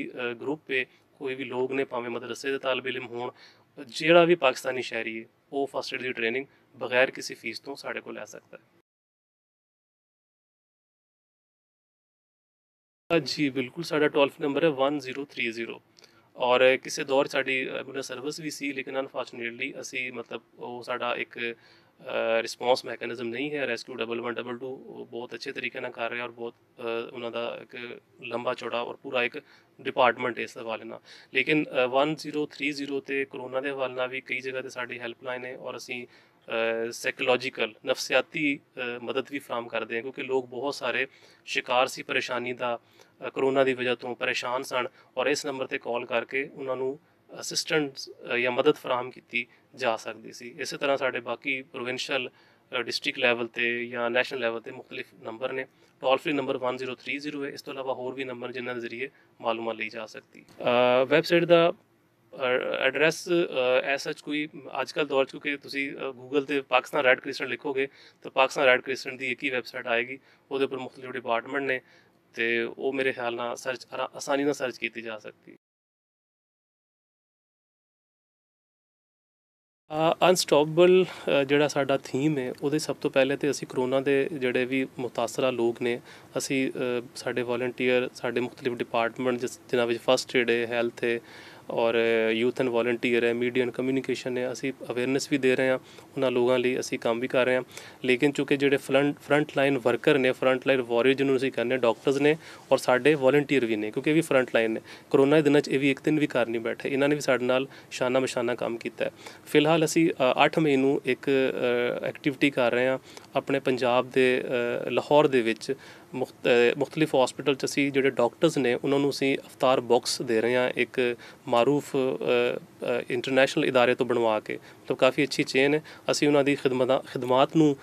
ਗਰੁੱਪ ਹੈ ਕੋਈ ਵੀ ਲੋਕ ਨੇ ਭਾਵੇਂ ਮਦਰਸੇ ਦੇ طالب ਇਲਮ ਹੋਣ ਜਿਹੜਾ ਵੀ ਪਾਕਿਸਤਾਨੀ ਸ਼ਹਿਰੀ ਹੈ ਉਹ ਫਸਟ ਏਡ ਦੀ ਟ੍ਰੇਨਿੰਗ ਬਗੈਰ ਕਿਸੇ ਫੀਸ ਤੋਂ ਸਾਡੇ ਕੋਲ ਲੈ ਸਕਦਾ ਹੈ ਜੀ ਬਿਲਕੁਲ ਸਾਡਾ ਟੋਲ ਫ੍ਰੀ ਨੰਬਰ ਹੈ 1030 ਔਰ ਕਿਸੇ ਦੌਰ ਸਾਡੀ ਐਂਬੂਲੈਂਸ ਸਰਵਿਸ ਵੀ ਸੀ ਲੇਕਿਨ ਅਨਫੋਰਚੂਨੇਟਲੀ ਅਸੀਂ ਮਤਲਬ ਉਹ ਸਾਡਾ ਇੱਕ ਰਿਸਪੌਂਸ ਮੈਕੈਨਿਜ਼ਮ ਨਹੀਂ ਹੈ ਰੈਸਕਿਊ 1122 ਬਹੁਤ ਅੱਛੇ ਤਰੀਕੇ ਨਾਲ ਕਰ ਰਿਹਾ ਔਰ ਬਹੁਤ ਉਹਨਾਂ ਦਾ ਇੱਕ ਲੰਬਾ ਚੌੜਾ ਔਰ ਪੂਰਾ ਇੱਕ ਡਿਪਾਰਟਮੈਂਟ ਇਸ ਹਵਾਲੇ ਨਾਲ ਲੇਕਿਨ 1030 ਤੇ ਕਰੋਨਾ ਦੇ ਹਵਾਲੇ ਨਾਲ ਵੀ ਕਈ ਜਗ੍ਹਾ ਤੇ ਸਾਡੀ ਹੈਲਪਲਾਈਨ ਹੈ ਔਰ ਅਸੀਂ ਸਾਈਕੋਲੋਜੀਕਲ ਨਫਸੀਆਤੀ ਮਦਦ ਵੀ ਫਰਾਮ ਕਰਦੇ ਆ ਕਿਉਂਕਿ ਲੋਕ ਬਹੁਤ ਸਾਰੇ ਸ਼ਿਕਾਰ ਸੀ ਪਰੇਸ਼ਾਨੀ ਦਾ ਕਰੋਨਾ ਦੀ ਵਜ੍ਹਾ ਤੋਂ ਪਰੇਸ਼ਾਨ ਸਨ ਔਰ ਇਸ ਨੰਬਰ ਤੇ ਕਾਲ ਕਰਕੇ ਉਹਨਾਂ ਨੂੰ ਅਸਿਸਟੈਂਟ ਜਾਂ ਮਦਦ ਫਰਾਮ ਕੀਤੀ ਜਾ ਸਕਦੀ ਸੀ ਇਸੇ ਤਰ੍ਹਾਂ ਸਾਡੇ ਬਾਕੀ ਪ੍ਰੋਵਿੰਸ਼ੀਅਲ ਡਿਸਟ੍ਰਿਕਟ ਲੈਵਲ ਤੇ ਜਾਂ ਨੈਸ਼ਨਲ ਲੈਵਲ ਤੇ ਮੁxtਲਿਫ ਨੰਬਰ ਨੇ ਟੋਲ ਫ੍ਰੀ ਨੰਬਰ 1030 ਹੈ ਇਸ ਤੋਂ ਇਲਾਵਾ ਹੋਰ ਵੀ ਨੰਬਰ ਜਿਨ੍ਹਾਂ ਦੇ ਜ਼ਰੀਏ ਮਾਲੂਮਾਤ ਲਈ ਜਾ ਸਕਦੀ ਹੈ ਵੈਬਸਾਈਟ ਦਾ ਐਡਰੈਸ ਐਸ ਸੱਚ ਕੋਈ ਅੱਜਕੱਲ ਦੌਰ ਚ ਕਿ ਤੁਸੀਂ ਗੂਗਲ ਤੇ ਪਾਕਿਸਤਾਨ ਰੈਡ ਕ੍ਰਿਸ਼ਨ ਲਿਖੋਗੇ ਤਾਂ ਪਾਕਿਸਤਾਨ ਰੈਡ ਕ੍ਰਿਸ਼ਨ ਦੀ ਇੱਕ ਹੀ ਵੈਬਸਾਈਟ ਆਏਗੀ ਉਹਦੇ ਉੱਪਰ ਮੁਖਤਲਿਫ ਡਿਪਾਰਟਮੈਂਟ ਨੇ ਤੇ ਉਹ ਮੇਰੇ ਖਿਆਲ ਨਾਲ ਸਰਚ ਆਸਾਨੀ ਨਾਲ ਸਰਚ ਕੀਤੀ ਜਾ ਸਕਦੀ ਅਨਸਟਾਪਬਲ ਜਿਹੜਾ ਸਾਡਾ ਥੀਮ ਹੈ ਉਹਦੇ ਸਭ ਤੋਂ ਪਹਿਲੇ ਤੇ ਅਸੀਂ ਕਰੋਨਾ ਦੇ ਜਿਹੜੇ ਵੀ ਮੁਤਾਸਰਾ ਲੋਕ ਨੇ ਅਸੀਂ ਸਾਡੇ ਵੋਲੰਟੀਅਰ ਸਾਡੇ ਮੁਖਤਲਿਫ ਡਿਪਾਰਟਮੈਂਟ ਜਿਸ ਜਿਨ੍ਹਾਂ ਵਿੱਚ ਫਸਟ ਏਡ ਹੈ ਹੈਲਥ ਹੈ ਔਰ ਯੂਥ ਐਂਡ ਵੋਲੰਟੀਅਰ ਹੈ ਮੀਡੀਆ ਐਂਡ ਕਮਿਊਨੀਕੇਸ਼ਨ ਹੈ ਅਸੀਂ ਅਵੇਅਰਨੈਸ ਵੀ ਦੇ ਰਹੇ ਹਾਂ ਉਹਨਾਂ ਲੋਕਾਂ ਲਈ ਅਸੀਂ ਕੰਮ ਵੀ ਕਰ ਰਹੇ ਹਾਂ ਲੇਕਿਨ ਚੁੱਕੇ ਜਿਹੜੇ ਫਰੰਟ ਫਰੰਟ ਲਾਈਨ ਵਰਕਰ ਨੇ ਫਰੰਟ ਲਾਈਨ ਵਾਰੀਅਰ ਜਿਹਨੂੰ ਅਸੀਂ ਕਹਿੰਦੇ ਡਾਕਟਰਸ ਨੇ ਔਰ ਸਾਡੇ ਵੋਲੰਟੀਅਰ ਵੀ ਨੇ ਕਿਉਂਕਿ ਇਹ ਵੀ ਫਰੰਟ ਲਾਈਨ ਨੇ ਕਰੋਨਾ ਦੇ ਦਿਨਾਂ 'ਚ ਇਹ ਵੀ ਇੱਕ ਦਿਨ ਵੀ ਘਰ ਨਹੀਂ ਬੈਠੇ ਇਹਨਾਂ ਨੇ ਵੀ ਸਾਡੇ ਨਾਲ ਸ਼ਾਨਾ ਮਸ਼ਾਨਾ ਕੰਮ ਕੀਤਾ ਹੈ ਫਿਲਹਾਲ ਅਸੀਂ 8 ਮਈ ਨੂੰ ਇੱਕ ਐਕਟੀਵਿਟੀ ਕਰ ਰਹੇ ਹਾਂ ਆਪਣੇ ਪੰਜਾਬ ਦੇ ਲਾਹੌਰ ਦੇ ਵਿੱਚ ਮੁਖਤਲਿਫ ਹਸਪੀਟਲ ਚ ਅਸੀਂ ਜਿਹੜੇ ਡਾਕਟਰਸ ਨੇ ਉਹਨਾਂ ਨੂੰ ਅਸੀਂ ਅਫਤਾਰ ਬਾਕਸ ਦੇ ਰਹੇ ਹਾਂ ਇੱਕ ਮਾਰੂਫ ਇੰਟਰਨੈਸ਼ਨਲ ادارے ਤੋਂ ਬਣਵਾ ਕੇ ਮਤਲਬ ਕਾਫੀ ਅੱਛੀ ਚੇਨ ਹੈ ਅਸੀਂ ਉਹਨਾਂ ਦੀ ਖਿਦਮਤਾਂ ਖਿਦਮਤਾਂ ਨੂੰ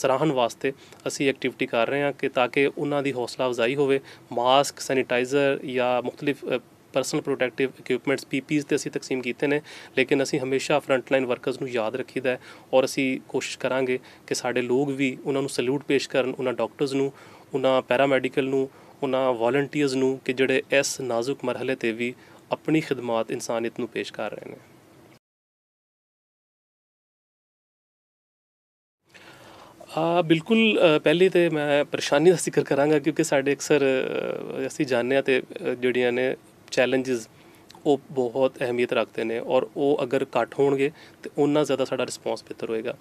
ਸਰਾਹਣ ਵਾਸਤੇ ਅਸੀਂ ਐਕਟੀਵਿਟੀ ਕਰ ਰਹੇ ਹਾਂ ਕਿ ਤਾਂ ਕਿ ਉਹਨਾਂ ਦੀ ਹੌਸਲਾ ਅਫਜ਼ਾਈ ਹੋਵੇ ਮਾਸਕ ਸੈਨੀਟਾਈਜ਼ਰ ਜਾਂ ਮੁਖਤਲਿਫ ਪਰਸਨਲ ਪ੍ਰੋਟੈਕਟਿਵ ਇਕਵਿਪਮੈਂਟਸ ਪੀਪੀਸ ਤੇ ਅਸੀਂ ਤਕਸੀਮ ਕੀਤੇ ਨੇ ਲੇਕਿਨ ਅਸੀਂ ਹਮੇਸ਼ਾ ਫਰੰਟਲਾਈਨ ਵਰਕਰਸ ਨੂੰ ਯਾਦ ਰੱਖੀਦਾ ਔਰ ਅਸੀਂ ਕੋਸ਼ਿਸ਼ ਕਰਾਂਗੇ ਕਿ ਸਾਡੇ ਲੋਕ ਵੀ ਉਹਨਾਂ ਨੂੰ ਸਲੂਟ ਪੇਸ਼ ਕਰਨ ਉਹਨਾਂ ਡਾਕਟਰਸ ਨੂੰ ਉਹਨਾਂ ਪੈਰਾਮੈਡੀਕਲ ਨੂੰ ਉਹਨਾਂ ਵਾਲੰਟੀਅਰਸ ਨੂੰ ਕਿ ਜਿਹੜੇ ਇਸ ਨਾਜ਼ੁਕ ਮਰਹਲੇ ਤੇ ਵੀ ਆਪਣੀ ਖਿਦਮਤ ਇਨਸਾਨੀਅਤ ਨੂੰ ਪੇਸ਼ ਕਰ ਰਹੇ ਨੇ ਆ ਬਿਲਕੁਲ ਪਹਿਲੀ ਤੇ ਮੈਂ ਪਰੇਸ਼ਾਨੀ ਦਾ ਜ਼ਿਕਰ ਕਰਾਂਗਾ ਕਿਉਂਕਿ ਸਾਡੇ ਅਕਸਰ ਅਸੀਂ ਜਾਣਿਆ ਤੇ ਜਿਹੜੀਆਂ ਨੇ ਚੈਲੰਜਸ ਉਹ ਬਹੁਤ ਅਹਿਮੀਅਤ ਰੱਖਦੇ ਨੇ ਔਰ ਉਹ ਅਗਰ ਘੱਟ ਹੋਣਗੇ ਤੇ ਉਹਨਾਂ ਜ਼ਿਆਦਾ ਸਾਡਾ ਰਿਸਪੌਂਸ ਬਿਹਤਰ ਹੋਏਗਾ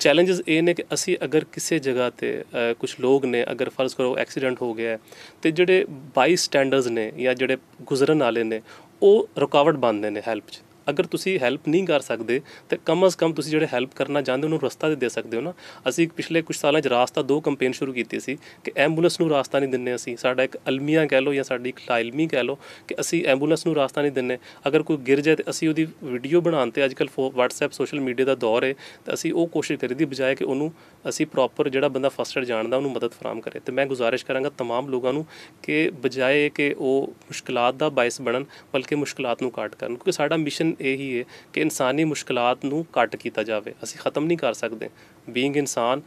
ਚੈਲੰਜਸ ਇਹ ਨੇ ਕਿ ਅਸੀਂ ਅਗਰ ਕਿਸੇ ਜਗ੍ਹਾ ਤੇ ਕੁਝ ਲੋਕ ਨੇ ਅਗਰ ਫਰਜ਼ ਕਰੋ ਐਕਸੀਡੈਂਟ ਹੋ ਗਿਆ ਤੇ ਜਿਹੜੇ ਬਾਈ ਸਟੈਂਡਰਸ ਨੇ ਜਾਂ ਜਿਹੜੇ ਗੁਜ਼ਰਨ ਵਾਲੇ ਨੇ ਉਹ ਰੁਕਾਵਟ ਬਣਦੇ ਨੇ ਹੈਲਪ 'ਚ ਅਗਰ ਤੁਸੀਂ ਹੈਲਪ ਨਹੀਂ ਕਰ ਸਕਦੇ ਤੇ ਕਮ ਅਜ਼ ਕਮ ਤੁਸੀਂ ਜਿਹੜੇ ਹੈਲਪ ਕਰਨਾ ਚਾਹੁੰਦੇ ਉਹਨੂੰ ਰਸਤਾ ਦੇ ਦੇ ਸਕਦੇ ਹੋ ਨਾ ਅਸੀਂ ਪਿਛਲੇ ਕੁਝ ਸਾਲਾਂ 'ਚ ਰਾਸਤਾ ਦੋ ਕੈਂਪੇਨ ਸ਼ੁਰੂ ਕੀਤੀ ਸੀ ਕਿ ਐਂਬੂਲੈਂਸ ਨੂੰ ਰਾਸਤਾ ਨਹੀਂ ਦਿੰਨੇ ਅਸੀਂ ਸਾਡਾ ਇੱਕ ਅਲਮੀਆ ਕਹਿ ਲਓ ਜਾਂ ਸਾਡੀ ਇੱਕ ਲਾਇਲਮੀ ਕਹਿ ਲਓ ਕਿ ਅਸੀਂ ਐਂਬੂਲੈਂਸ ਨੂੰ ਰਾਸਤਾ ਨਹੀਂ ਦਿੰਨੇ ਅਗਰ ਕੋਈ ਗਿਰ ਜਾਏ ਤੇ ਅਸੀਂ ਉਹਦੀ ਵੀਡੀਓ ਬਣਾਉਣ ਤੇ ਅੱਜਕੱਲ WhatsApp ਸੋਸ਼ਲ ਮੀਡੀਆ ਦਾ ਦੌਰ ਹੈ ਤਾਂ ਅਸੀਂ ਉਹ ਕੋਸ਼ਿਸ਼ ਕਰੀ ਦੀ ਬਜਾਏ ਕਿ ਉਹਨੂੰ ਅਸੀਂ ਪ੍ਰੋਪਰ ਜਿਹੜਾ ਬੰਦਾ ਫਸਟ ਏਡ ਜਾਣਦਾ ਉਹਨੂੰ ਮਦਦ ਫਰਾਮ ਕਰੇ ਤੇ ਮੈਂ ਗੁਜ਼ਾਰਿਸ਼ ਕਰਾਂਗਾ तमाम ਲੋਕਾਂ ਨੂੰ ਕਿ ਬਜਾਏ ਕਿ ਉਹ ਮੁਸ਼ਕਲਾਂ ਦਾ ਬਾਇਸ ਬਣਨ ਬਲਕਿ ਮੁਸ਼ਕਲਾਂ ਨੂੰ ਕਾਟ ਕਰਨ ਕਿਉਂਕਿ ਸਾਡਾ ਮਿਸ਼ਨ ਇਹੀ ਹੈ ਕਿ ਇਨਸਾਨੀ ਮੁਸ਼ਕਲਾਂ ਨੂੰ ਕੱਟ ਕੀਤਾ ਜਾਵੇ ਅਸੀਂ ਖਤਮ ਨਹੀਂ ਕਰ ਸਕਦੇ ਬੀਇੰਗ ਇਨਸਾਨ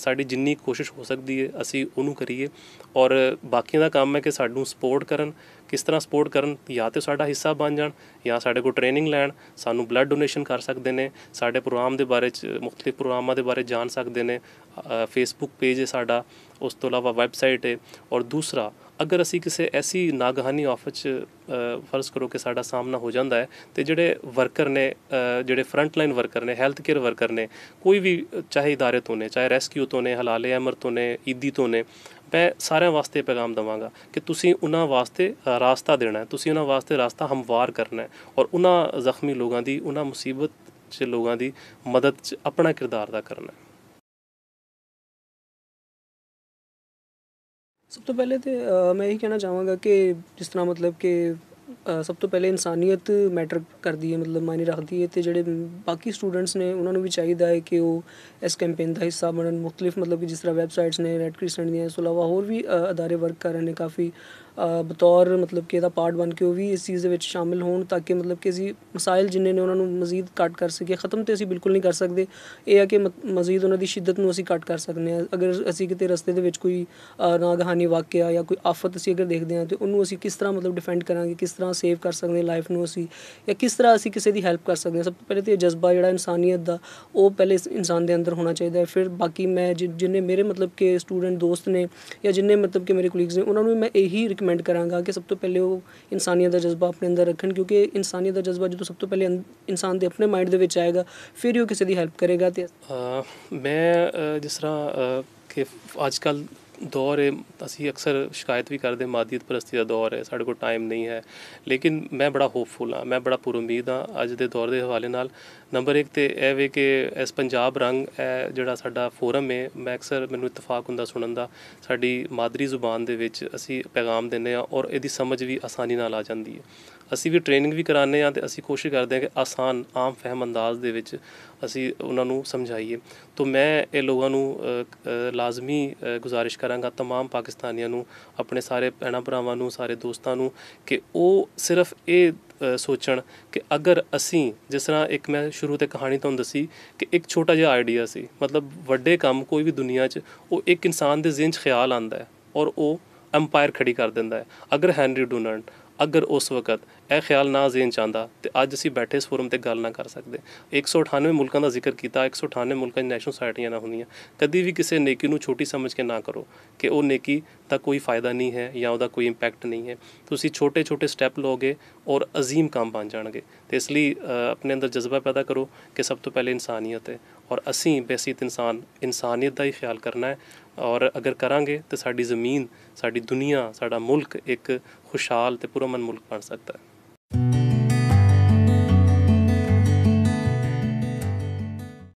ਸਾਡੀ ਜਿੰਨੀ ਕੋਸ਼ਿਸ਼ ਹੋ ਸਕਦੀ ਹੈ ਅਸੀਂ ਉਹਨੂੰ ਕਰੀਏ ਔਰ ਬਾਕੀਆਂ ਦਾ ਕੰਮ ਹੈ ਕਿ ਸਾਨੂੰ ਸਪੋਰਟ ਕਰਨ ਕਿਸ ਤਰ੍ਹਾਂ ਸਪੋਰਟ ਕਰਨ ਜਾਂ ਤੇ ਸਾਡਾ ਹਿੱਸਾ ਬਣ ਜਾਣ ਜਾਂ ਸਾਡੇ ਕੋਲ ਟ੍ਰੇਨਿੰਗ ਲੈਣ ਸਾਨੂੰ ਬਲੱਡ ਡੋਨੇਸ਼ਨ ਕਰ ਸਕਦੇ ਨੇ ਸਾਡੇ ਪ੍ਰੋਗਰਾਮ ਦੇ ਬਾਰੇ ਚ ਮੁxtਲਿਫ ਪ੍ਰੋਗਰਾਮਾਂ ਦੇ ਬਾਰੇ ਜਾਣ ਸਕਦੇ ਨੇ ਫੇਸਬੁੱਕ ਪੇਜ ਹੈ ਸਾਡਾ ਉਸ ਤੋਂ ਇਲਾਵਾ ਵੈਬਸਾਈਟ ਹੈ ਔਰ ਦੂਸਰਾ ਅਗਰ ਅਸੀਂ ਕਿਸੇ ਐਸੀ ਨਾਗਹਾਨੀ ਆਫਰ 'ਚ ਫਰਜ਼ ਕਰੋ ਕਿ ਸਾਡਾ ਸਾਹਮਣਾ ਹੋ ਜਾਂਦਾ ਹੈ ਤੇ ਜਿਹੜੇ ਵਰਕਰ ਨੇ ਜਿਹੜੇ ਫਰੰਟ ਲਾਈਨ ਵਰਕਰ ਨੇ ਹੈਲਥ ਕੇਅਰ ਵਰਕਰ ਨੇ ਕੋਈ ਵੀ ਚਾਹੇ ਇਦਾਰੇ ਤੋਂ ਨੇ ਚਾਹੇ ਰੈਸਕਿਊ ਤੋਂ ਨੇ ਹਲਾਲੇ ਅਮਰ ਤੋਂ ਨੇ ਈਦੀ ਤੋਂ ਨੇ ਮੈਂ ਸਾਰਿਆਂ ਵਾਸਤੇ ਪੈਗਾਮ ਦਵਾਂਗਾ ਕਿ ਤੁਸੀਂ ਉਹਨਾਂ ਵਾਸਤੇ ਰਾਸਤਾ ਦੇਣਾ ਹੈ ਤੁਸੀਂ ਉਹਨਾਂ ਵਾਸਤੇ ਰਾਸਤਾ ਹਮਵਾਰ ਕਰਨਾ ਹੈ ਔਰ ਉਹਨਾਂ ਜ਼ਖਮੀ ਲੋਕਾਂ ਦੀ ਉਹਨਾਂ ਮੁਸੀਬਤ 'ਚ ਲੋਕਾਂ ਦੀ ਮਦਦ 'ਚ ਆਪਣਾ ਕਿਰਦਾਰ ਦਾ ਕਰਨਾ ਹੈ ਸਭ ਤੋਂ ਪਹਿਲੇ ਤੇ ਮੈਂ ਇਹ ਕਹਿਣਾ ਚਾਹਾਂਗਾ ਕਿ ਜਿਸ ਤਰ੍ਹਾਂ ਮਤਲਬ ਕਿ ਸਭ ਤੋਂ ਪਹਿਲੇ ਇਨਸਾਨੀਅਤ ਮੈਟਰ ਕਰਦੀ ਹੈ ਮਤਲਬ ਮਾਇਨੇ ਰੱਖਦੀ ਹੈ ਤੇ ਜਿਹੜੇ ਬਾਕੀ ਸਟੂਡੈਂਟਸ ਨੇ ਉਹਨਾਂ ਨੂੰ ਵੀ ਚਾਹੀਦਾ ਹੈ ਕਿ ਉਹ ਇਸ ਕੈਂਪੇਨ ਦਾ ਹਿੱਸਾ ਬਣਨ ਮੁxtਲਿਫ ਮਤਲਬ ਕਿ ਜਿਸ ਤਰ੍ਹਾਂ ਵੈਬਸਾਈਟਸ ਨੇ ਰੈਡ ਕ੍ਰਿਸਟਨ ਦੀਆਂ ਇਸ ਤੋਂ ਇਲਾਵਾ ਹੋਰ ਵੀ ਅਦਾਰੇ ਵਰਕ ਕਰ ਰਹੇ ਨੇ ਕਾਫੀ ਬਤੌਰ ਮਤਲਬ ਕਿ ਇਹਦਾ ਪਾਰਟ ਬਣ ਕੇ ਉਹ ਵੀ ਇਸ ਚੀਜ਼ ਦੇ ਵਿੱਚ ਸ਼ਾਮਿਲ ਹੋਣ ਤਾਂ ਕਿ ਮਤਲਬ ਕਿ ਅਸੀਂ ਮਸਾਇਲ ਜਿੰਨੇ ਨੇ ਉਹਨਾਂ ਨੂੰ ਮਜ਼ੀਦ ਕੱਟ ਕਰ ਸਕੀਏ ਖਤਮ ਤੇ ਅਸੀਂ ਬਿਲਕੁਲ ਨਹੀਂ ਕਰ ਸਕਦੇ ਇਹ ਆ ਕਿ ਮਜ਼ੀਦ ਉਹਨਾਂ ਦੀ ਸ਼ਿੱਦਤ ਨੂੰ ਅਸੀਂ ਕੱਟ ਕਰ ਸਕਦੇ ਹਾਂ ਅਗਰ ਅਸੀਂ ਕਿਤੇ ਰਸਤੇ ਦੇ ਵਿੱਚ ਕੋਈ ਨਾਗਹਾਨੀ ਵਾਕਿਆ ਜਾਂ ਕੋਈ ਆਫਤ ਅਸੀਂ ਅਗਰ ਦੇਖਦੇ ਹਾਂ ਤੇ ਉਹਨੂੰ ਅਸੀਂ ਕਿਸ ਤਰ੍ਹਾਂ ਮਤਲਬ ਡਿਫੈਂਡ ਕਰਾਂਗੇ ਕਿਸ ਤਰ੍ਹਾਂ ਸੇਵ ਕਰ ਸਕਦੇ ਹਾਂ ਲਾਈਫ ਨੂੰ ਅਸੀਂ ਜਾਂ ਕਿਸ ਤਰ੍ਹਾਂ ਅਸੀਂ ਕਿਸੇ ਦੀ ਹੈਲਪ ਕਰ ਸਕਦੇ ਹਾਂ ਸਭ ਤੋਂ ਪਹਿਲੇ ਤੇ ਜਜ਼ਬਾ ਜਿਹੜਾ ਇਨਸਾਨੀਅਤ ਦਾ ਉਹ ਪਹਿਲੇ ਇਨਸਾਨ ਦੇ ਅੰਦਰ ਹੋਣਾ ਚਾਹੀਦਾ ਹੈ ਫਿਰ ਬਾਕੀ ਮੈਂ ਜਿੰਨੇ ਮੇਰੇ ਮਤਲਬ ਕਿ ਸਟੂਡੈਂਟ ਦੋਸਤ ਨੇ ਜਾਂ ਜਿੰਨੇ ਮਤਲਬ ਕਿ ਮੇਰੇ ਕੁਲੀਗਸ ਨੇ ਉਹਨਾਂ ਨੂੰ ਮੈਂ ਇਹੀ ਰეკਮੈਂਡ ਕਰਾਂਗਾ ਕਿ ਸਭ ਤੋਂ ਪਹਿਲੇ ਉਹ ਇਨਸਾਨੀਅਤ ਦਾ ਜਜ਼ਬਾ ਆਪਣੇ ਅੰਦਰ ਰੱਖਣ ਕਿਉਂਕਿ ਇਨਸਾਨੀਅਤ ਦਾ ਜਜ਼ਬਾ ਜਦੋਂ ਸਭ ਤੋਂ ਪਹਿਲੇ ਇਨਸਾਨ ਦੇ ਆਪਣੇ ਮਾਈਂਡ ਦੇ ਵਿੱਚ ਆਏਗਾ ਫਿਰ ਹੀ ਉਹ ਕਿਸੇ ਦੀ ਹੈਲਪ ਕਰੇਗਾ ਤੇ ਮੈਂ ਜਿਸ ਤਰ੍ਹਾਂ ਕਿ ਅੱਜ ਕੱਲ ਦੌਰ ਹੈ ਅਸੀਂ ਅਕਸਰ ਸ਼ਿਕਾਇਤ ਵੀ ਕਰਦੇ ਮਾਦੀਤ ਪ੍ਰਸਤੀ ਦਾ ਦੌਰ ਹੈ ਸਾਡੇ ਕੋਲ ਟਾਈਮ ਨਹੀਂ ਹੈ ਲੇਕਿਨ ਮੈਂ ਬੜਾ ਹੋਪਫੁਲ ਹਾਂ ਮੈਂ ਬੜਾ ਪੁਰਮੀਦ ਹਾਂ ਅੱਜ ਦੇ ਦੌਰ ਦੇ ਹਵਾਲੇ ਨਾਲ ਨੰਬਰ 1 ਤੇ ਇਹ ਵੇ ਕਿ ਇਸ ਪੰਜਾਬ ਰੰਗ ਇਹ ਜਿਹੜਾ ਸਾਡਾ ਫੋਰਮ ਹੈ ਮੈਂ ਅਕਸਰ ਮੈਨੂੰ ਇਤਫਾਕ ਹੁੰਦਾ ਸੁਣਨ ਦਾ ਸਾਡੀ ਮਾਦਰੀ ਜ਼ੁਬਾਨ ਦੇ ਵਿੱਚ ਅਸੀਂ ਪੈਗਾਮ ਦਿੰਨੇ ਆ ਔਰ ਇਹਦੀ ਸਮਝ ਵੀ ਆਸਾਨੀ ਨਾਲ ਆ ਜਾਂਦੀ ਹੈ ਅਸੀਂ ਵੀ ਟ੍ਰੇਨਿੰਗ ਵੀ ਕਰਾਉਂਦੇ ਆ ਤੇ ਅਸੀਂ ਕੋਸ਼ਿਸ਼ ਕਰਦੇ ਆ ਕਿ ਆਸਾਨ ਆਮ ਫਹਿਮ ਅੰਦਾਜ਼ ਦੇ ਵਿੱਚ ਅਸੀਂ ਉਹਨਾਂ ਨੂੰ ਸਮਝਾਈਏ ਤੋਂ ਮੈਂ ਇਹ ਲੋਕਾਂ ਨੂੰ ਲਾਜ਼ਮੀ ਗੁਜ਼ਾਰਿਸ਼ ਕਰਾਂਗਾ तमाम ਪਾਕਿਸਤਾਨੀਆਂ ਨੂੰ ਆਪਣੇ ਸਾਰੇ ਭੈਣਾ ਭਰਾਵਾਂ ਨੂੰ ਸਾਰੇ ਦੋਸਤਾਂ ਨੂੰ ਕਿ ਉਹ ਸਿਰਫ ਇਹ ਸੋਚਣ ਕਿ ਅਗਰ ਅਸੀਂ ਜਿਸ ਤਰ੍ਹਾਂ ਇੱਕ ਮੈਂ ਸ਼ੁਰੂ ਤੇ ਕਹਾਣੀ ਤੁਹਾਨੂੰ ਦੱਸੀ ਕਿ ਇੱਕ ਛੋਟਾ ਜਿਹਾ ਆਈਡੀਆ ਸੀ ਮਤਲਬ ਵੱਡੇ ਕੰਮ ਕੋਈ ਵੀ ਦੁਨੀਆ 'ਚ ਉਹ ਇੱਕ ਇਨਸਾਨ ਦੇ ਜ਼ਿਹਨ 'ਚ ਖਿਆਲ ਆਂਦਾ ਹੈ ਔਰ ਉਹ ਅੰਪਾਇਰ ਖੜੀ ਕਰ ਦਿੰਦਾ ਹੈ ਅਗਰ ਹੈਨਰੀ ਡੋਨਲਡ ਅਗਰ ਉਸ ਵਕਤ ਇਹ ਖਿਆਲ ਨਾ ਜ਼ੇਨ ਚਾਹੁੰਦਾ ਤੇ ਅੱਜ ਅਸੀਂ ਬੈਠੇ ਇਸ ਫੋਰਮ ਤੇ ਗੱਲ ਨਾ ਕਰ ਸਕਦੇ 198 ਮੁਲਕਾਂ ਦਾ ਜ਼ਿਕਰ ਕੀਤਾ 198 ਮੁਲਕਾਂ ਦੀ ਨੈਸ਼ਨਲ ਸੋਸਾਇਟੀਆਂ ਨਾ ਹੁੰਦੀਆਂ ਕਦੀ ਵੀ ਕਿਸੇ ਨੇਕੀ ਨੂੰ ਛੋਟੀ ਸਮਝ ਕੇ ਨਾ ਕਰੋ ਕਿ ਉਹ ਨੇਕੀ ਦਾ ਕੋਈ ਫਾਇਦਾ ਨਹੀਂ ਹੈ ਜਾਂ ਉਹਦਾ ਕੋਈ ਇੰਪੈਕਟ ਨਹੀਂ ਹੈ ਤੁਸੀਂ ਛੋਟੇ ਛੋਟੇ ਸਟੈਪ ਲਓਗੇ ਔਰ عظیم ਕੰਮ ਬਣ ਜਾਣਗੇ ਤੇ ਇਸ ਲਈ ਆਪਣੇ ਅੰਦਰ ਜਜ਼ਬਾ ਪੈਦਾ ਕਰੋ ਕਿ ਸਭ ਤੋਂ ਪਹਿਲੇ ਇਨਸਾਨੀਅਤ ਹੈ ਔਰ ਅਸੀਂ ਬੇਸਿਕ ਇਨਸਾਨ ਇਨਸਾਨੀਅਤ ਦਾ ਹੀ ਖਿਆਲ ਕਰਨਾ ਹੈ ਔਰ ਅਗਰ ਕਰਾਂਗੇ ਤਾਂ ਸਾਡੀ ਜ਼ਮੀਨ ਸਾਡੀ ਦੁਨੀਆ ਸਾਡਾ ਮੁਲਕ ਇੱਕ ਖੁਸ਼ਹਾਲ ਤੇ ਪੁਰਮਨ ਮੁਲਕ ਬਣ ਸਕਦਾ ਹੈ